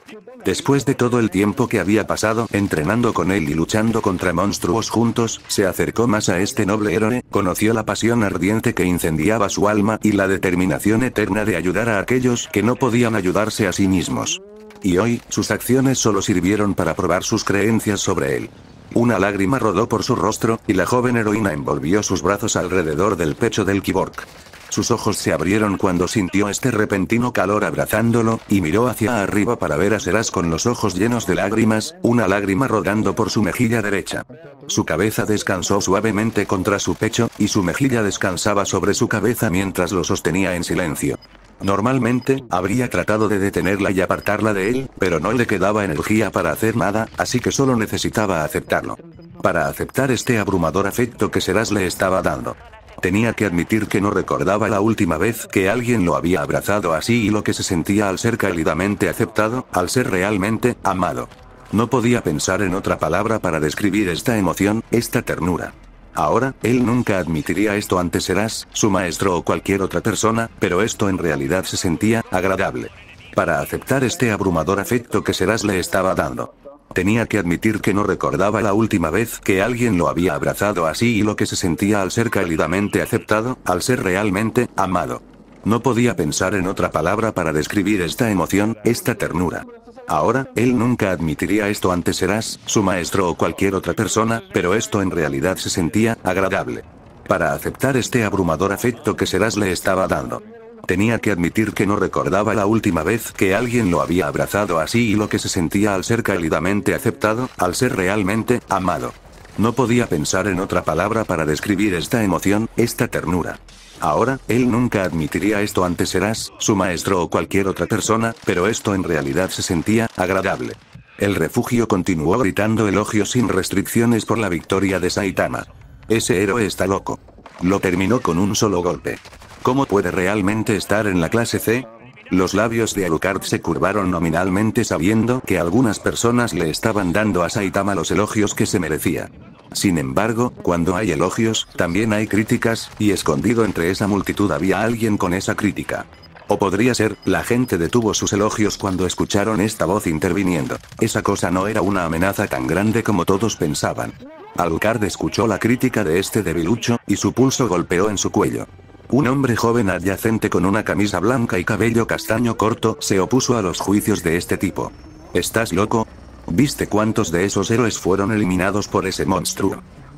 Después de todo el tiempo que había pasado entrenando con él y luchando contra monstruos juntos, se acercó más a este noble héroe, conoció la pasión ardiente que incendiaba su alma y la determinación eterna de ayudar a aquellos que no podían ayudarse a sí mismos. Y hoy, sus acciones solo sirvieron para probar sus creencias sobre él. Una lágrima rodó por su rostro, y la joven heroína envolvió sus brazos alrededor del pecho del kibork. Sus ojos se abrieron cuando sintió este repentino calor abrazándolo, y miró hacia arriba para ver a Seras con los ojos llenos de lágrimas, una lágrima rodando por su mejilla derecha. Su cabeza descansó suavemente contra su pecho, y su mejilla descansaba sobre su cabeza mientras lo sostenía en silencio. Normalmente, habría tratado de detenerla y apartarla de él, pero no le quedaba energía para hacer nada, así que solo necesitaba aceptarlo. Para aceptar este abrumador afecto que Seras le estaba dando. Tenía que admitir que no recordaba la última vez que alguien lo había abrazado así y lo que se sentía al ser cálidamente aceptado, al ser realmente amado. No podía pensar en otra palabra para describir esta emoción, esta ternura. Ahora, él nunca admitiría esto ante Seras, su maestro o cualquier otra persona, pero esto en realidad se sentía agradable. Para aceptar este abrumador afecto que Serás le estaba dando. Tenía que admitir que no recordaba la última vez que alguien lo había abrazado así y lo que se sentía al ser cálidamente aceptado, al ser realmente amado. No podía pensar en otra palabra para describir esta emoción, esta ternura. Ahora, él nunca admitiría esto ante Serás, su maestro o cualquier otra persona, pero esto en realidad se sentía agradable. Para aceptar este abrumador afecto que Serás le estaba dando. Tenía que admitir que no recordaba la última vez que alguien lo había abrazado así y lo que se sentía al ser cálidamente aceptado, al ser realmente amado. No podía pensar en otra palabra para describir esta emoción, esta ternura. Ahora, él nunca admitiría esto ante Serás, su maestro o cualquier otra persona, pero esto en realidad se sentía agradable. El refugio continuó gritando elogios sin restricciones por la victoria de Saitama. Ese héroe está loco. Lo terminó con un solo golpe. ¿Cómo puede realmente estar en la clase C? Los labios de Alucard se curvaron nominalmente sabiendo que algunas personas le estaban dando a Saitama los elogios que se merecía. Sin embargo, cuando hay elogios, también hay críticas, y escondido entre esa multitud había alguien con esa crítica. O podría ser, la gente detuvo sus elogios cuando escucharon esta voz interviniendo. Esa cosa no era una amenaza tan grande como todos pensaban. Alucard escuchó la crítica de este debilucho, y su pulso golpeó en su cuello. Un hombre joven adyacente con una camisa blanca y cabello castaño corto se opuso a los juicios de este tipo. ¿Estás loco? ¿Viste cuántos de esos héroes fueron eliminados por ese monstruo?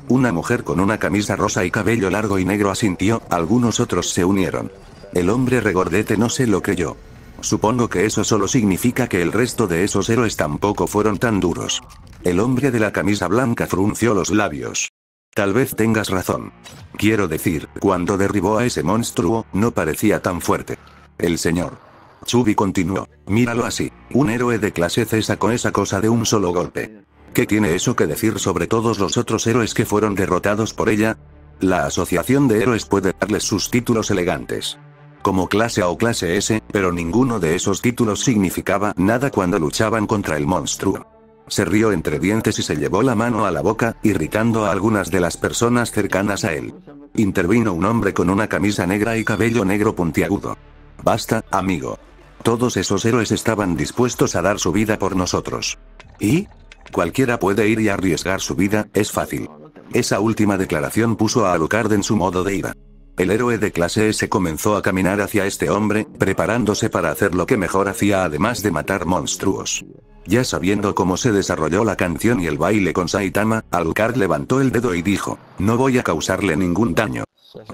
Una mujer con una camisa rosa y cabello largo y negro asintió, algunos otros se unieron. El hombre regordete no se lo creyó. Supongo que eso solo significa que el resto de esos héroes tampoco fueron tan duros. El hombre de la camisa blanca frunció los labios. Tal vez tengas razón. Quiero decir, cuando derribó a ese monstruo, no parecía tan fuerte. El señor. Chubi continuó. Míralo así. Un héroe de clase C con esa cosa de un solo golpe. ¿Qué tiene eso que decir sobre todos los otros héroes que fueron derrotados por ella? La Asociación de Héroes puede darles sus títulos elegantes. Como clase A o clase S, pero ninguno de esos títulos significaba nada cuando luchaban contra el monstruo. Se rió entre dientes y se llevó la mano a la boca, irritando a algunas de las personas cercanas a él. Intervino un hombre con una camisa negra y cabello negro puntiagudo. Basta, amigo. Todos esos héroes estaban dispuestos a dar su vida por nosotros. ¿Y? Cualquiera puede ir y arriesgar su vida, es fácil. Esa última declaración puso a Alucard en su modo de ira. El héroe de clase S comenzó a caminar hacia este hombre, preparándose para hacer lo que mejor hacía además de matar monstruos. Ya sabiendo cómo se desarrolló la canción y el baile con Saitama, Alucard levantó el dedo y dijo, no voy a causarle ningún daño.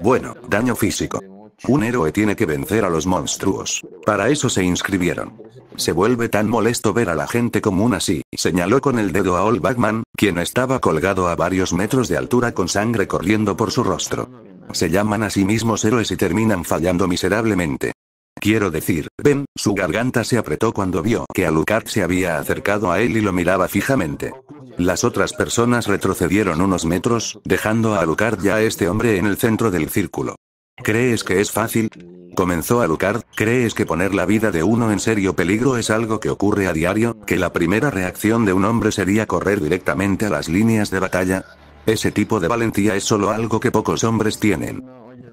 Bueno, daño físico. Un héroe tiene que vencer a los monstruos. Para eso se inscribieron. Se vuelve tan molesto ver a la gente común así, señaló con el dedo a Old Batman, quien estaba colgado a varios metros de altura con sangre corriendo por su rostro. Se llaman a sí mismos héroes y terminan fallando miserablemente. Quiero decir, ven, su garganta se apretó cuando vio que Alucard se había acercado a él y lo miraba fijamente. Las otras personas retrocedieron unos metros, dejando a Alucard ya a este hombre en el centro del círculo. ¿Crees que es fácil? Comenzó Alucard, ¿crees que poner la vida de uno en serio peligro es algo que ocurre a diario, que la primera reacción de un hombre sería correr directamente a las líneas de batalla? Ese tipo de valentía es solo algo que pocos hombres tienen.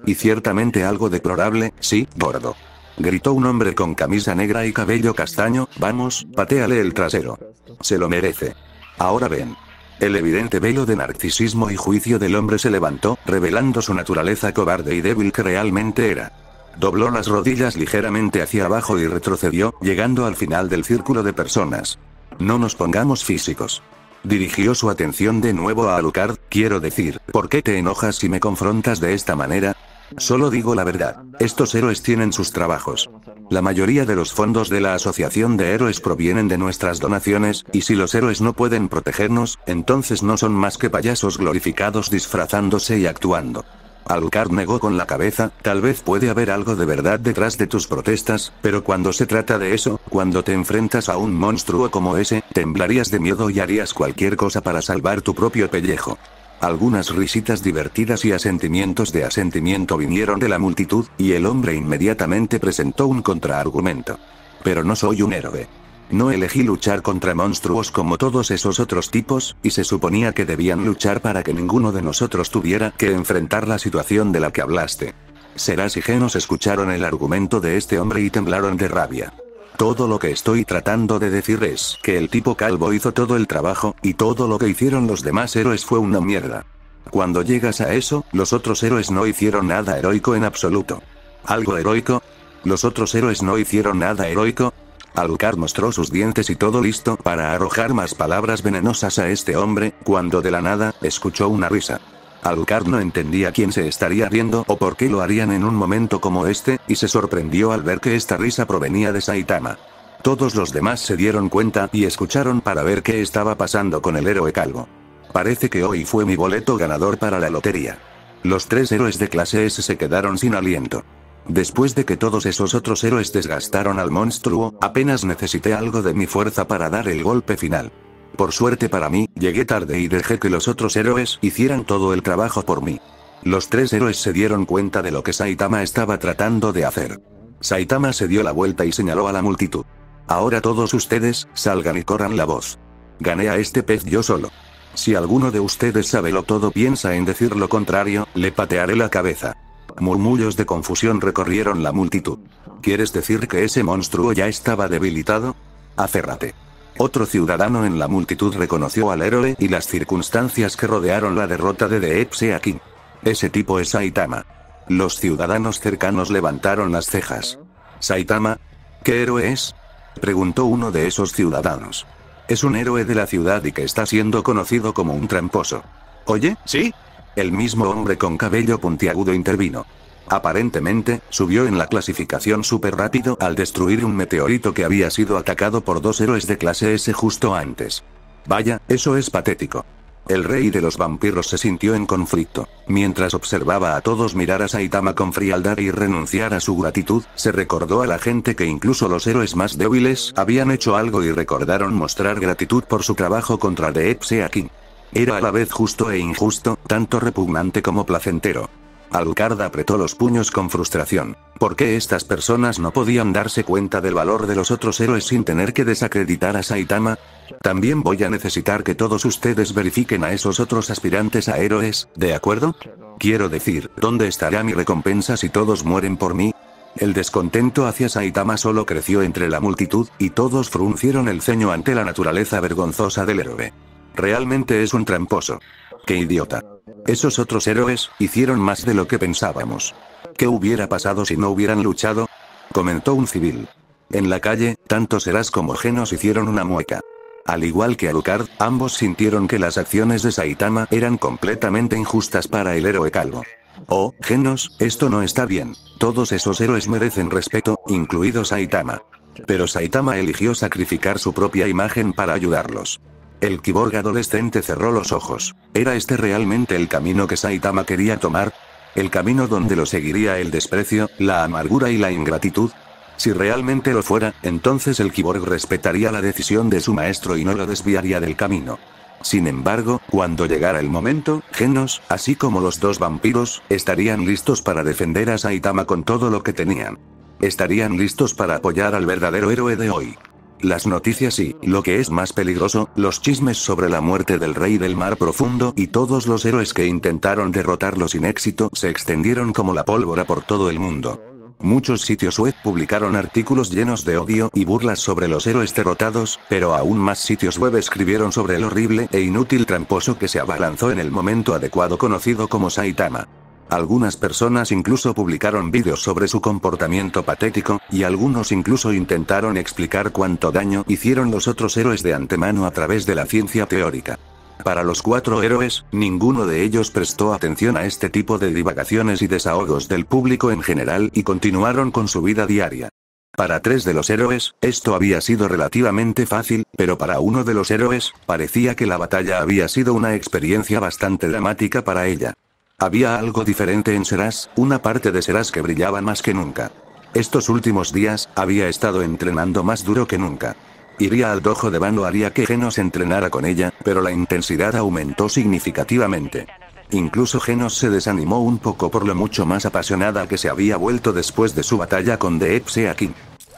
Y ciertamente algo deplorable, sí, gordo gritó un hombre con camisa negra y cabello castaño, vamos, pateale el trasero. Se lo merece. Ahora ven. El evidente velo de narcisismo y juicio del hombre se levantó, revelando su naturaleza cobarde y débil que realmente era. Dobló las rodillas ligeramente hacia abajo y retrocedió, llegando al final del círculo de personas. No nos pongamos físicos. Dirigió su atención de nuevo a Alucard, quiero decir, ¿por qué te enojas si me confrontas de esta manera? Solo digo la verdad. Estos héroes tienen sus trabajos. La mayoría de los fondos de la Asociación de Héroes provienen de nuestras donaciones, y si los héroes no pueden protegernos, entonces no son más que payasos glorificados disfrazándose y actuando. Alucard negó con la cabeza, tal vez puede haber algo de verdad detrás de tus protestas, pero cuando se trata de eso, cuando te enfrentas a un monstruo como ese, temblarías de miedo y harías cualquier cosa para salvar tu propio pellejo. Algunas risitas divertidas y asentimientos de asentimiento vinieron de la multitud, y el hombre inmediatamente presentó un contraargumento. Pero no soy un héroe. No elegí luchar contra monstruos como todos esos otros tipos, y se suponía que debían luchar para que ninguno de nosotros tuviera que enfrentar la situación de la que hablaste. Serás y Genos escucharon el argumento de este hombre y temblaron de rabia. Todo lo que estoy tratando de decir es que el tipo calvo hizo todo el trabajo, y todo lo que hicieron los demás héroes fue una mierda. Cuando llegas a eso, los otros héroes no hicieron nada heroico en absoluto. ¿Algo heroico? Los otros héroes no hicieron nada heroico, Alucard mostró sus dientes y todo listo para arrojar más palabras venenosas a este hombre, cuando de la nada, escuchó una risa. Alucard no entendía quién se estaría riendo o por qué lo harían en un momento como este, y se sorprendió al ver que esta risa provenía de Saitama. Todos los demás se dieron cuenta y escucharon para ver qué estaba pasando con el héroe calvo. Parece que hoy fue mi boleto ganador para la lotería. Los tres héroes de clase S se quedaron sin aliento. Después de que todos esos otros héroes desgastaron al monstruo, apenas necesité algo de mi fuerza para dar el golpe final. Por suerte para mí, llegué tarde y dejé que los otros héroes hicieran todo el trabajo por mí. Los tres héroes se dieron cuenta de lo que Saitama estaba tratando de hacer. Saitama se dio la vuelta y señaló a la multitud. Ahora todos ustedes, salgan y corran la voz. Gané a este pez yo solo. Si alguno de ustedes sabe lo todo piensa en decir lo contrario, le patearé la cabeza. Murmullos de confusión recorrieron la multitud. ¿Quieres decir que ese monstruo ya estaba debilitado? Aférrate. Otro ciudadano en la multitud reconoció al héroe y las circunstancias que rodearon la derrota de Deepsea King. Ese tipo es Saitama. Los ciudadanos cercanos levantaron las cejas. ¿Saitama? ¿Qué héroe es? Preguntó uno de esos ciudadanos. Es un héroe de la ciudad y que está siendo conocido como un tramposo. ¿Oye? ¿Sí? El mismo hombre con cabello puntiagudo intervino. Aparentemente, subió en la clasificación súper rápido al destruir un meteorito que había sido atacado por dos héroes de clase S justo antes. Vaya, eso es patético. El rey de los vampiros se sintió en conflicto. Mientras observaba a todos mirar a Saitama con frialdad y renunciar a su gratitud, se recordó a la gente que incluso los héroes más débiles habían hecho algo y recordaron mostrar gratitud por su trabajo contra The King. Era a la vez justo e injusto, tanto repugnante como placentero. Alucard apretó los puños con frustración. ¿Por qué estas personas no podían darse cuenta del valor de los otros héroes sin tener que desacreditar a Saitama? También voy a necesitar que todos ustedes verifiquen a esos otros aspirantes a héroes, ¿de acuerdo? Quiero decir, ¿dónde estará mi recompensa si todos mueren por mí? El descontento hacia Saitama solo creció entre la multitud, y todos fruncieron el ceño ante la naturaleza vergonzosa del héroe. Realmente es un tramposo. ¡Qué idiota! Esos otros héroes, hicieron más de lo que pensábamos. ¿Qué hubiera pasado si no hubieran luchado? Comentó un civil. En la calle, tanto Serás como Genos hicieron una mueca. Al igual que Alucard, ambos sintieron que las acciones de Saitama eran completamente injustas para el héroe calvo. Oh, Genos, esto no está bien. Todos esos héroes merecen respeto, incluido Saitama. Pero Saitama eligió sacrificar su propia imagen para ayudarlos. El kiborg adolescente cerró los ojos. ¿Era este realmente el camino que Saitama quería tomar? ¿El camino donde lo seguiría el desprecio, la amargura y la ingratitud? Si realmente lo fuera, entonces el kiborg respetaría la decisión de su maestro y no lo desviaría del camino. Sin embargo, cuando llegara el momento, Genos, así como los dos vampiros, estarían listos para defender a Saitama con todo lo que tenían. Estarían listos para apoyar al verdadero héroe de hoy las noticias y, lo que es más peligroso, los chismes sobre la muerte del rey del mar profundo y todos los héroes que intentaron derrotarlo sin éxito se extendieron como la pólvora por todo el mundo. Muchos sitios web publicaron artículos llenos de odio y burlas sobre los héroes derrotados, pero aún más sitios web escribieron sobre el horrible e inútil tramposo que se abalanzó en el momento adecuado conocido como Saitama. Algunas personas incluso publicaron vídeos sobre su comportamiento patético, y algunos incluso intentaron explicar cuánto daño hicieron los otros héroes de antemano a través de la ciencia teórica. Para los cuatro héroes, ninguno de ellos prestó atención a este tipo de divagaciones y desahogos del público en general y continuaron con su vida diaria. Para tres de los héroes, esto había sido relativamente fácil, pero para uno de los héroes, parecía que la batalla había sido una experiencia bastante dramática para ella. Había algo diferente en Seras, una parte de Seras que brillaba más que nunca. Estos últimos días, había estado entrenando más duro que nunca. Iría al dojo de Bano haría que Genos entrenara con ella, pero la intensidad aumentó significativamente. Incluso Genos se desanimó un poco por lo mucho más apasionada que se había vuelto después de su batalla con The King.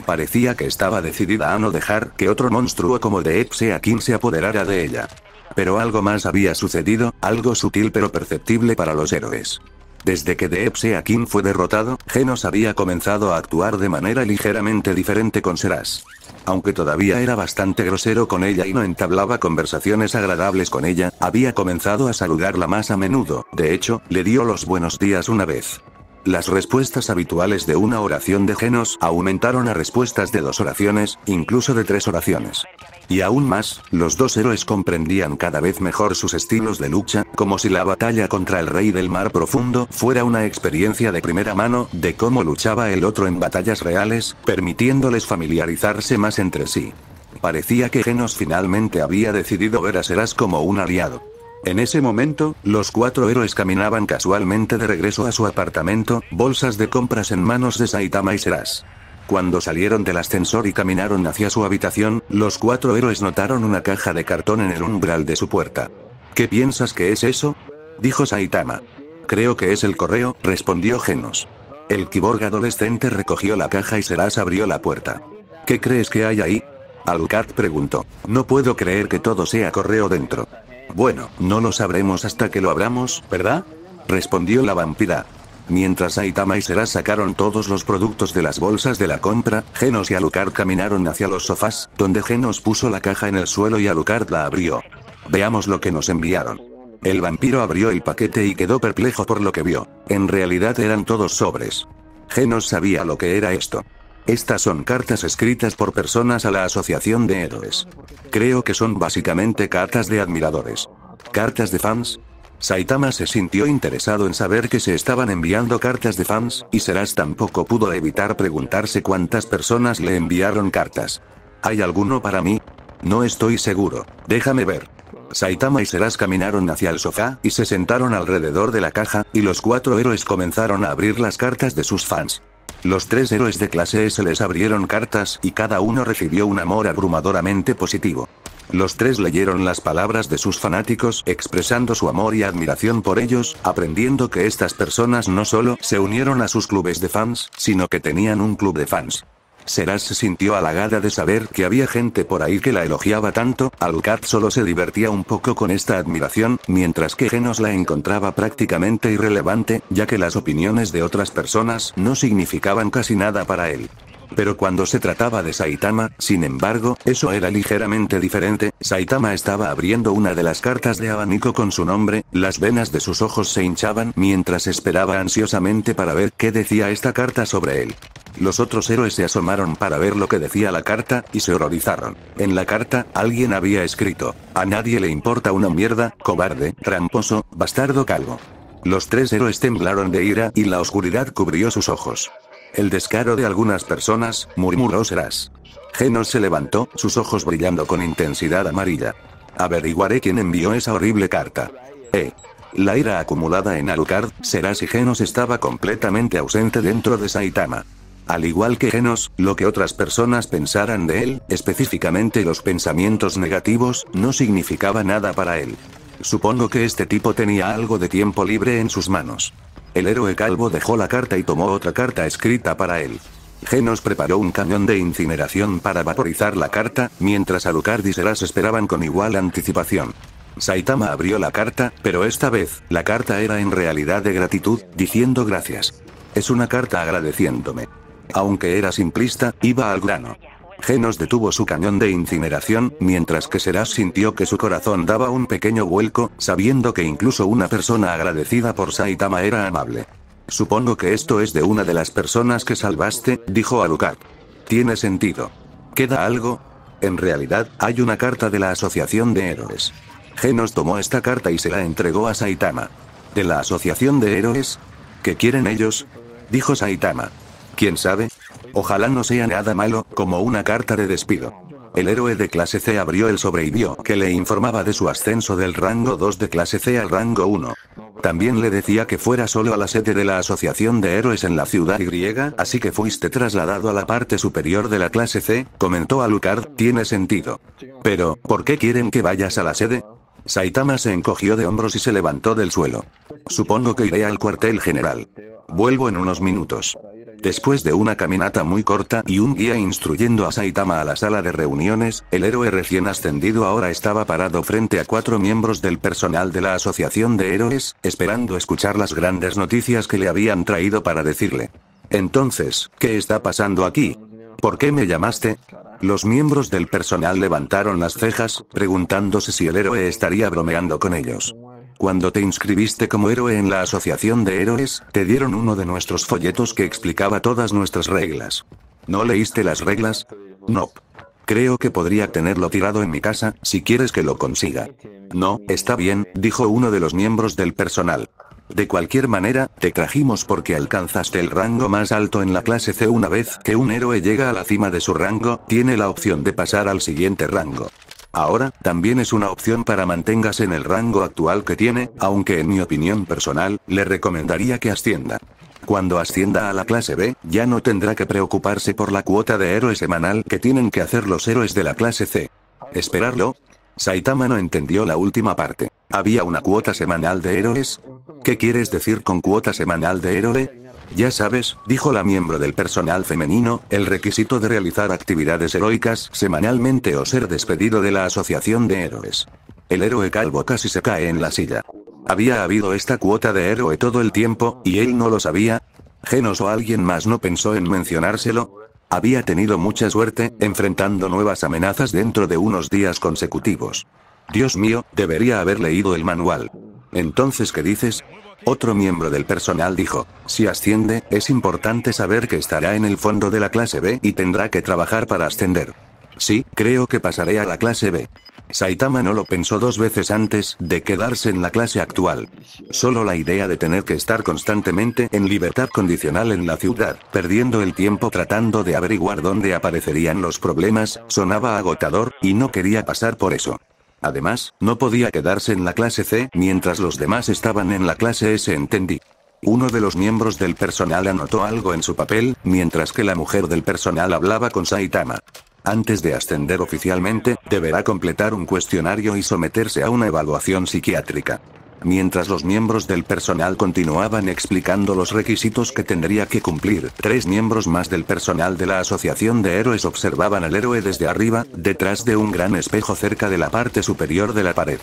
Parecía que estaba decidida a no dejar que otro monstruo como The King se apoderara de ella. Pero algo más había sucedido, algo sutil pero perceptible para los héroes. Desde que Deepsea King fue derrotado, Genos había comenzado a actuar de manera ligeramente diferente con Seras. Aunque todavía era bastante grosero con ella y no entablaba conversaciones agradables con ella, había comenzado a saludarla más a menudo, de hecho, le dio los buenos días una vez. Las respuestas habituales de una oración de Genos aumentaron a respuestas de dos oraciones, incluso de tres oraciones. Y aún más, los dos héroes comprendían cada vez mejor sus estilos de lucha, como si la batalla contra el rey del mar profundo fuera una experiencia de primera mano de cómo luchaba el otro en batallas reales, permitiéndoles familiarizarse más entre sí. Parecía que Genos finalmente había decidido ver a Seras como un aliado. En ese momento, los cuatro héroes caminaban casualmente de regreso a su apartamento, bolsas de compras en manos de Saitama y Seras. Cuando salieron del ascensor y caminaron hacia su habitación, los cuatro héroes notaron una caja de cartón en el umbral de su puerta. ¿Qué piensas que es eso? dijo Saitama. Creo que es el correo, respondió Genos. El kiborg adolescente recogió la caja y Seras abrió la puerta. ¿Qué crees que hay ahí? Alucard preguntó. No puedo creer que todo sea correo dentro. Bueno, no lo sabremos hasta que lo abramos, ¿verdad? Respondió la vampira. Mientras Aitama y Sera sacaron todos los productos de las bolsas de la compra, Genos y Alucard caminaron hacia los sofás, donde Genos puso la caja en el suelo y Alucard la abrió. Veamos lo que nos enviaron. El vampiro abrió el paquete y quedó perplejo por lo que vio. En realidad eran todos sobres. Genos sabía lo que era esto. Estas son cartas escritas por personas a la Asociación de Héroes. Creo que son básicamente cartas de admiradores. Cartas de fans, Saitama se sintió interesado en saber que se estaban enviando cartas de fans, y Seras tampoco pudo evitar preguntarse cuántas personas le enviaron cartas. ¿Hay alguno para mí? No estoy seguro, déjame ver. Saitama y Seras caminaron hacia el sofá y se sentaron alrededor de la caja, y los cuatro héroes comenzaron a abrir las cartas de sus fans. Los tres héroes de clase S les abrieron cartas y cada uno recibió un amor abrumadoramente positivo. Los tres leyeron las palabras de sus fanáticos expresando su amor y admiración por ellos, aprendiendo que estas personas no solo se unieron a sus clubes de fans, sino que tenían un club de fans. Seras se sintió halagada de saber que había gente por ahí que la elogiaba tanto, Alucard solo se divertía un poco con esta admiración, mientras que Genos la encontraba prácticamente irrelevante, ya que las opiniones de otras personas no significaban casi nada para él. Pero cuando se trataba de Saitama, sin embargo, eso era ligeramente diferente, Saitama estaba abriendo una de las cartas de abanico con su nombre, las venas de sus ojos se hinchaban mientras esperaba ansiosamente para ver qué decía esta carta sobre él. Los otros héroes se asomaron para ver lo que decía la carta, y se horrorizaron. En la carta, alguien había escrito, a nadie le importa una mierda, cobarde, tramposo, bastardo calvo. Los tres héroes temblaron de ira y la oscuridad cubrió sus ojos. El descaro de algunas personas, murmuró Seras. Genos se levantó, sus ojos brillando con intensidad amarilla. Averiguaré quién envió esa horrible carta. Eh. La ira acumulada en Alucard, Seras y Genos estaba completamente ausente dentro de Saitama. Al igual que Genos, lo que otras personas pensaran de él, específicamente los pensamientos negativos, no significaba nada para él. Supongo que este tipo tenía algo de tiempo libre en sus manos. El héroe calvo dejó la carta y tomó otra carta escrita para él. Genos preparó un cañón de incineración para vaporizar la carta, mientras Alucard y Seras esperaban con igual anticipación. Saitama abrió la carta, pero esta vez, la carta era en realidad de gratitud, diciendo gracias. Es una carta agradeciéndome aunque era simplista, iba al grano. Genos detuvo su cañón de incineración, mientras que Serás sintió que su corazón daba un pequeño vuelco, sabiendo que incluso una persona agradecida por Saitama era amable. Supongo que esto es de una de las personas que salvaste, dijo Alucard. Tiene sentido. ¿Queda algo? En realidad, hay una carta de la Asociación de Héroes. Genos tomó esta carta y se la entregó a Saitama. ¿De la Asociación de Héroes? ¿Qué quieren ellos? Dijo Saitama. ¿Quién sabe? Ojalá no sea nada malo, como una carta de despido. El héroe de clase C abrió el sobre y vio que le informaba de su ascenso del rango 2 de clase C al rango 1. También le decía que fuera solo a la sede de la Asociación de Héroes en la ciudad griega, así que fuiste trasladado a la parte superior de la clase C, comentó Alucard, tiene sentido. Pero, ¿por qué quieren que vayas a la sede? Saitama se encogió de hombros y se levantó del suelo. Supongo que iré al cuartel general. Vuelvo en unos minutos. Después de una caminata muy corta y un guía instruyendo a Saitama a la sala de reuniones, el héroe recién ascendido ahora estaba parado frente a cuatro miembros del personal de la Asociación de Héroes, esperando escuchar las grandes noticias que le habían traído para decirle. Entonces, ¿qué está pasando aquí? ¿Por qué me llamaste? Los miembros del personal levantaron las cejas, preguntándose si el héroe estaría bromeando con ellos. Cuando te inscribiste como héroe en la Asociación de Héroes, te dieron uno de nuestros folletos que explicaba todas nuestras reglas. ¿No leíste las reglas? No. Creo que podría tenerlo tirado en mi casa, si quieres que lo consiga. No, está bien, dijo uno de los miembros del personal. De cualquier manera, te trajimos porque alcanzaste el rango más alto en la clase C. Una vez que un héroe llega a la cima de su rango, tiene la opción de pasar al siguiente rango. Ahora, también es una opción para manténgase en el rango actual que tiene, aunque en mi opinión personal, le recomendaría que ascienda. Cuando ascienda a la clase B, ya no tendrá que preocuparse por la cuota de héroe semanal que tienen que hacer los héroes de la clase C. ¿Esperarlo? Saitama no entendió la última parte. ¿Había una cuota semanal de héroes? ¿Qué quieres decir con cuota semanal de héroe? Ya sabes, dijo la miembro del personal femenino, el requisito de realizar actividades heroicas semanalmente o ser despedido de la Asociación de Héroes. El héroe calvo casi se cae en la silla. Había habido esta cuota de héroe todo el tiempo, y él no lo sabía. Genos o alguien más no pensó en mencionárselo. Había tenido mucha suerte, enfrentando nuevas amenazas dentro de unos días consecutivos. Dios mío, debería haber leído el manual. Entonces, ¿qué dices? Otro miembro del personal dijo, si asciende, es importante saber que estará en el fondo de la clase B y tendrá que trabajar para ascender. Sí, creo que pasaré a la clase B. Saitama no lo pensó dos veces antes de quedarse en la clase actual. Solo la idea de tener que estar constantemente en libertad condicional en la ciudad, perdiendo el tiempo tratando de averiguar dónde aparecerían los problemas, sonaba agotador, y no quería pasar por eso. Además, no podía quedarse en la clase C mientras los demás estaban en la clase S, entendí. Uno de los miembros del personal anotó algo en su papel, mientras que la mujer del personal hablaba con Saitama. Antes de ascender oficialmente, deberá completar un cuestionario y someterse a una evaluación psiquiátrica. Mientras los miembros del personal continuaban explicando los requisitos que tendría que cumplir, tres miembros más del personal de la Asociación de Héroes observaban al héroe desde arriba, detrás de un gran espejo cerca de la parte superior de la pared.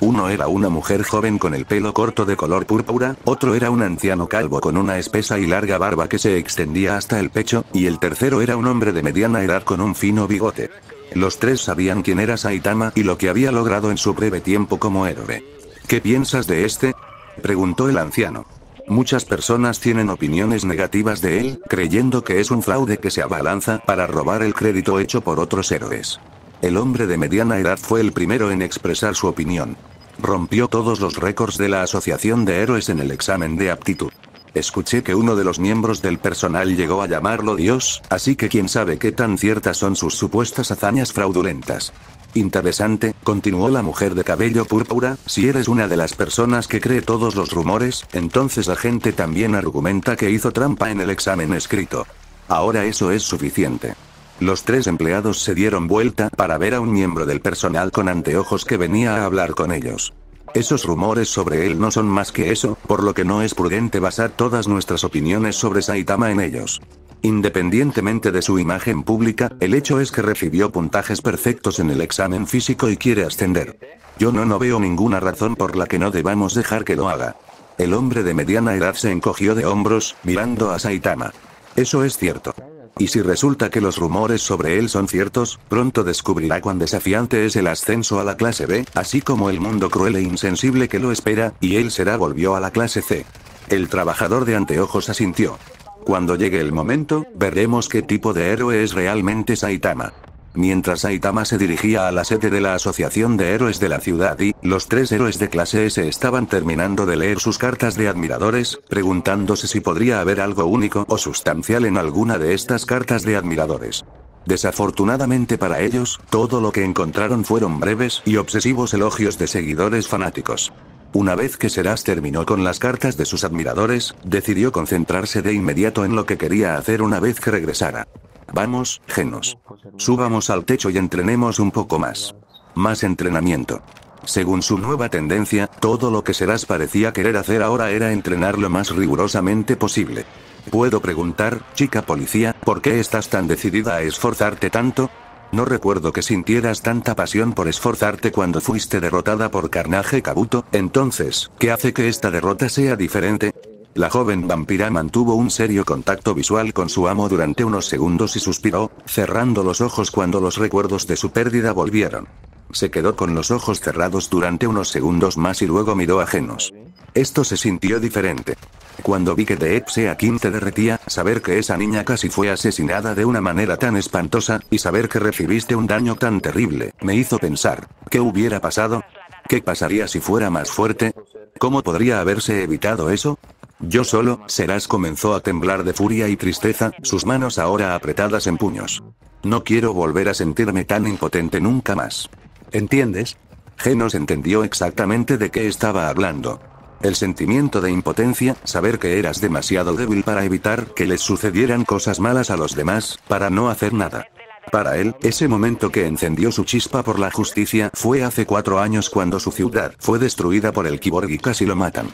Uno era una mujer joven con el pelo corto de color púrpura, otro era un anciano calvo con una espesa y larga barba que se extendía hasta el pecho, y el tercero era un hombre de mediana edad con un fino bigote. Los tres sabían quién era Saitama y lo que había logrado en su breve tiempo como héroe. ¿Qué piensas de este? preguntó el anciano. Muchas personas tienen opiniones negativas de él, creyendo que es un fraude que se abalanza para robar el crédito hecho por otros héroes. El hombre de mediana edad fue el primero en expresar su opinión. Rompió todos los récords de la Asociación de Héroes en el examen de aptitud. Escuché que uno de los miembros del personal llegó a llamarlo Dios, así que quién sabe qué tan ciertas son sus supuestas hazañas fraudulentas. Interesante, continuó la mujer de cabello púrpura, si eres una de las personas que cree todos los rumores, entonces la gente también argumenta que hizo trampa en el examen escrito. Ahora eso es suficiente. Los tres empleados se dieron vuelta para ver a un miembro del personal con anteojos que venía a hablar con ellos. Esos rumores sobre él no son más que eso, por lo que no es prudente basar todas nuestras opiniones sobre Saitama en ellos. Independientemente de su imagen pública, el hecho es que recibió puntajes perfectos en el examen físico y quiere ascender. Yo no no veo ninguna razón por la que no debamos dejar que lo haga. El hombre de mediana edad se encogió de hombros, mirando a Saitama. Eso es cierto. Y si resulta que los rumores sobre él son ciertos, pronto descubrirá cuán desafiante es el ascenso a la clase B, así como el mundo cruel e insensible que lo espera, y él será volvió a la clase C. El trabajador de anteojos asintió. Cuando llegue el momento, veremos qué tipo de héroe es realmente Saitama. Mientras Saitama se dirigía a la sede de la Asociación de Héroes de la ciudad y, los tres héroes de clase S estaban terminando de leer sus cartas de admiradores, preguntándose si podría haber algo único o sustancial en alguna de estas cartas de admiradores. Desafortunadamente para ellos, todo lo que encontraron fueron breves y obsesivos elogios de seguidores fanáticos. Una vez que Seras terminó con las cartas de sus admiradores, decidió concentrarse de inmediato en lo que quería hacer una vez que regresara. Vamos, genos. Subamos al techo y entrenemos un poco más. Más entrenamiento. Según su nueva tendencia, todo lo que Seras parecía querer hacer ahora era entrenar lo más rigurosamente posible. Puedo preguntar, chica policía, ¿por qué estás tan decidida a esforzarte tanto? No recuerdo que sintieras tanta pasión por esforzarte cuando fuiste derrotada por carnaje Kabuto, entonces, ¿qué hace que esta derrota sea diferente? La joven vampira mantuvo un serio contacto visual con su amo durante unos segundos y suspiró, cerrando los ojos cuando los recuerdos de su pérdida volvieron. Se quedó con los ojos cerrados durante unos segundos más y luego miró a Genos. Esto se sintió diferente. Cuando vi que de Epsea a te derretía, saber que esa niña casi fue asesinada de una manera tan espantosa, y saber que recibiste un daño tan terrible, me hizo pensar, ¿qué hubiera pasado? ¿Qué pasaría si fuera más fuerte? ¿Cómo podría haberse evitado eso? Yo solo, Serás comenzó a temblar de furia y tristeza, sus manos ahora apretadas en puños. No quiero volver a sentirme tan impotente nunca más. ¿Entiendes? Genos entendió exactamente de qué estaba hablando. El sentimiento de impotencia, saber que eras demasiado débil para evitar que les sucedieran cosas malas a los demás, para no hacer nada. Para él, ese momento que encendió su chispa por la justicia fue hace cuatro años cuando su ciudad fue destruida por el kiborg y casi lo matan.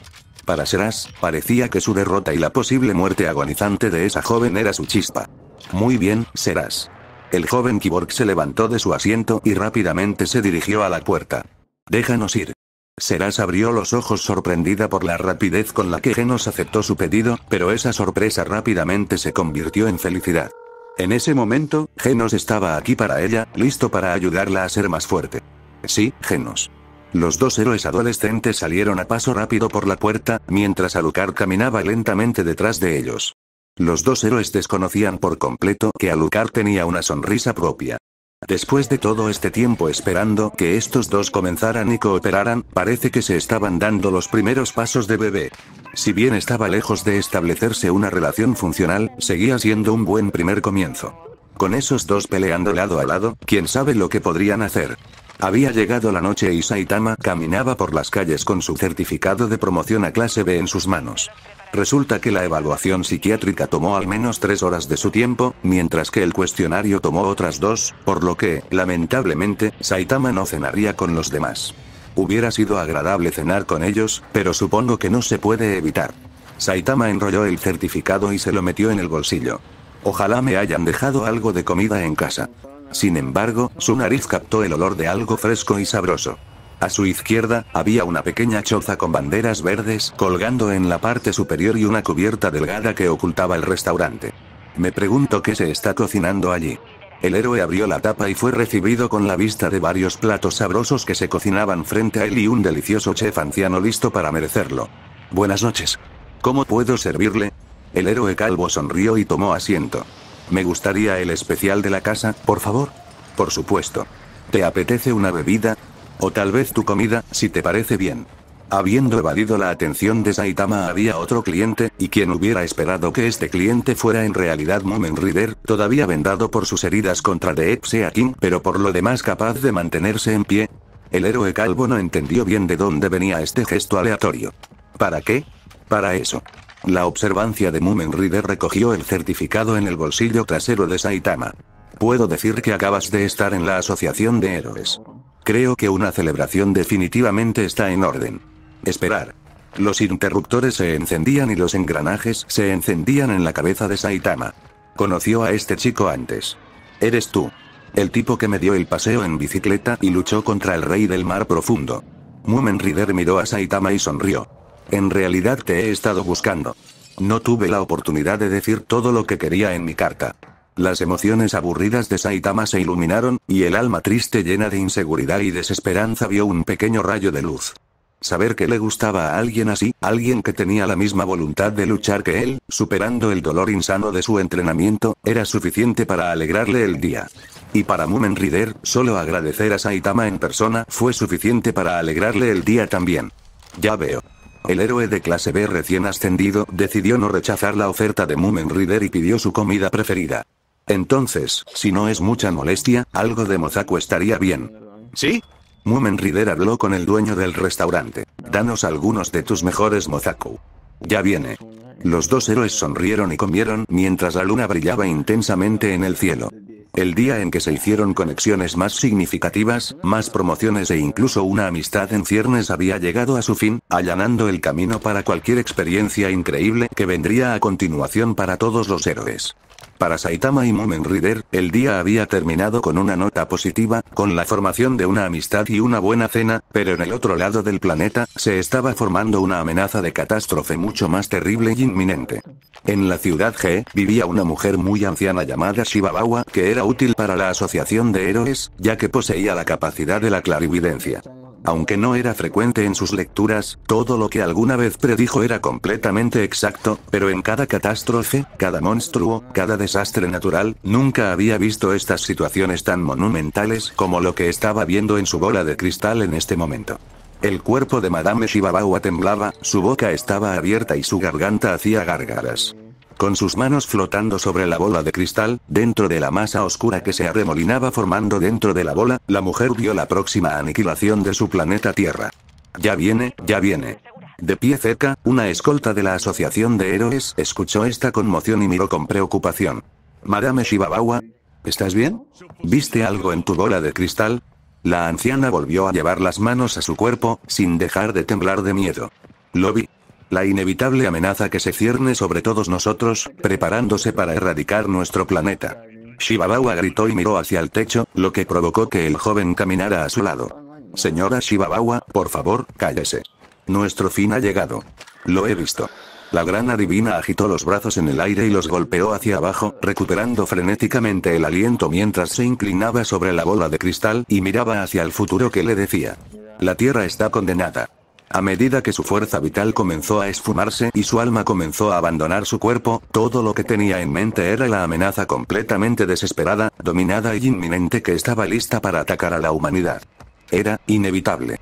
Para Seras, parecía que su derrota y la posible muerte agonizante de esa joven era su chispa. Muy bien, Seras. El joven Kiborg se levantó de su asiento y rápidamente se dirigió a la puerta. Déjanos ir. Seras abrió los ojos sorprendida por la rapidez con la que Genos aceptó su pedido, pero esa sorpresa rápidamente se convirtió en felicidad. En ese momento, Genos estaba aquí para ella, listo para ayudarla a ser más fuerte. Sí, Genos. Los dos héroes adolescentes salieron a paso rápido por la puerta, mientras Alucard caminaba lentamente detrás de ellos. Los dos héroes desconocían por completo que Alucard tenía una sonrisa propia. Después de todo este tiempo esperando que estos dos comenzaran y cooperaran, parece que se estaban dando los primeros pasos de bebé. Si bien estaba lejos de establecerse una relación funcional, seguía siendo un buen primer comienzo. Con esos dos peleando lado a lado, quién sabe lo que podrían hacer. Había llegado la noche y Saitama caminaba por las calles con su certificado de promoción a clase B en sus manos. Resulta que la evaluación psiquiátrica tomó al menos tres horas de su tiempo, mientras que el cuestionario tomó otras dos, por lo que, lamentablemente, Saitama no cenaría con los demás. Hubiera sido agradable cenar con ellos, pero supongo que no se puede evitar. Saitama enrolló el certificado y se lo metió en el bolsillo. Ojalá me hayan dejado algo de comida en casa. Sin embargo, su nariz captó el olor de algo fresco y sabroso. A su izquierda, había una pequeña choza con banderas verdes colgando en la parte superior y una cubierta delgada que ocultaba el restaurante. Me pregunto qué se está cocinando allí. El héroe abrió la tapa y fue recibido con la vista de varios platos sabrosos que se cocinaban frente a él y un delicioso chef anciano listo para merecerlo. Buenas noches. ¿Cómo puedo servirle? El héroe calvo sonrió y tomó asiento. Me gustaría el especial de la casa, por favor. Por supuesto. ¿Te apetece una bebida? O tal vez tu comida, si te parece bien. Habiendo evadido la atención de Saitama había otro cliente, y quien hubiera esperado que este cliente fuera en realidad Momen Rider, todavía vendado por sus heridas contra de King, pero por lo demás capaz de mantenerse en pie. El héroe calvo no entendió bien de dónde venía este gesto aleatorio. ¿Para qué? Para eso. La observancia de Mumen Rider recogió el certificado en el bolsillo trasero de Saitama. Puedo decir que acabas de estar en la Asociación de Héroes. Creo que una celebración definitivamente está en orden. Esperar. Los interruptores se encendían y los engranajes se encendían en la cabeza de Saitama. Conoció a este chico antes. Eres tú. El tipo que me dio el paseo en bicicleta y luchó contra el rey del mar profundo. Mumen Rider miró a Saitama y sonrió. En realidad te he estado buscando. No tuve la oportunidad de decir todo lo que quería en mi carta. Las emociones aburridas de Saitama se iluminaron, y el alma triste llena de inseguridad y desesperanza vio un pequeño rayo de luz. Saber que le gustaba a alguien así, alguien que tenía la misma voluntad de luchar que él, superando el dolor insano de su entrenamiento, era suficiente para alegrarle el día. Y para Mumen Rider, solo agradecer a Saitama en persona fue suficiente para alegrarle el día también. Ya veo. El héroe de clase B recién ascendido decidió no rechazar la oferta de Mumen Rider y pidió su comida preferida. Entonces, si no es mucha molestia, algo de Mozaku estaría bien. ¿Sí? Mumen Rider habló con el dueño del restaurante. Danos algunos de tus mejores Mozaku. Ya viene. Los dos héroes sonrieron y comieron mientras la luna brillaba intensamente en el cielo. El día en que se hicieron conexiones más significativas, más promociones e incluso una amistad en ciernes había llegado a su fin, allanando el camino para cualquier experiencia increíble que vendría a continuación para todos los héroes. Para Saitama y Momen Rider, el día había terminado con una nota positiva, con la formación de una amistad y una buena cena, pero en el otro lado del planeta, se estaba formando una amenaza de catástrofe mucho más terrible y inminente. En la ciudad G, vivía una mujer muy anciana llamada Shibabawa, que era útil para la asociación de héroes, ya que poseía la capacidad de la clarividencia. Aunque no era frecuente en sus lecturas, todo lo que alguna vez predijo era completamente exacto, pero en cada catástrofe, cada monstruo, cada desastre natural, nunca había visto estas situaciones tan monumentales como lo que estaba viendo en su bola de cristal en este momento. El cuerpo de Madame Shibabawa temblaba, su boca estaba abierta y su garganta hacía gárgaras con sus manos flotando sobre la bola de cristal, dentro de la masa oscura que se arremolinaba formando dentro de la bola, la mujer vio la próxima aniquilación de su planeta Tierra. Ya viene, ya viene. De pie cerca, una escolta de la Asociación de Héroes escuchó esta conmoción y miró con preocupación. Madame Shibabawa, ¿estás bien? ¿Viste algo en tu bola de cristal? La anciana volvió a llevar las manos a su cuerpo, sin dejar de temblar de miedo. Lo vi la inevitable amenaza que se cierne sobre todos nosotros, preparándose para erradicar nuestro planeta. Shibabawa gritó y miró hacia el techo, lo que provocó que el joven caminara a su lado. Señora Shibabawa, por favor, cállese. Nuestro fin ha llegado. Lo he visto. La gran adivina agitó los brazos en el aire y los golpeó hacia abajo, recuperando frenéticamente el aliento mientras se inclinaba sobre la bola de cristal y miraba hacia el futuro que le decía. La Tierra está condenada. A medida que su fuerza vital comenzó a esfumarse y su alma comenzó a abandonar su cuerpo, todo lo que tenía en mente era la amenaza completamente desesperada, dominada y inminente que estaba lista para atacar a la humanidad. Era inevitable.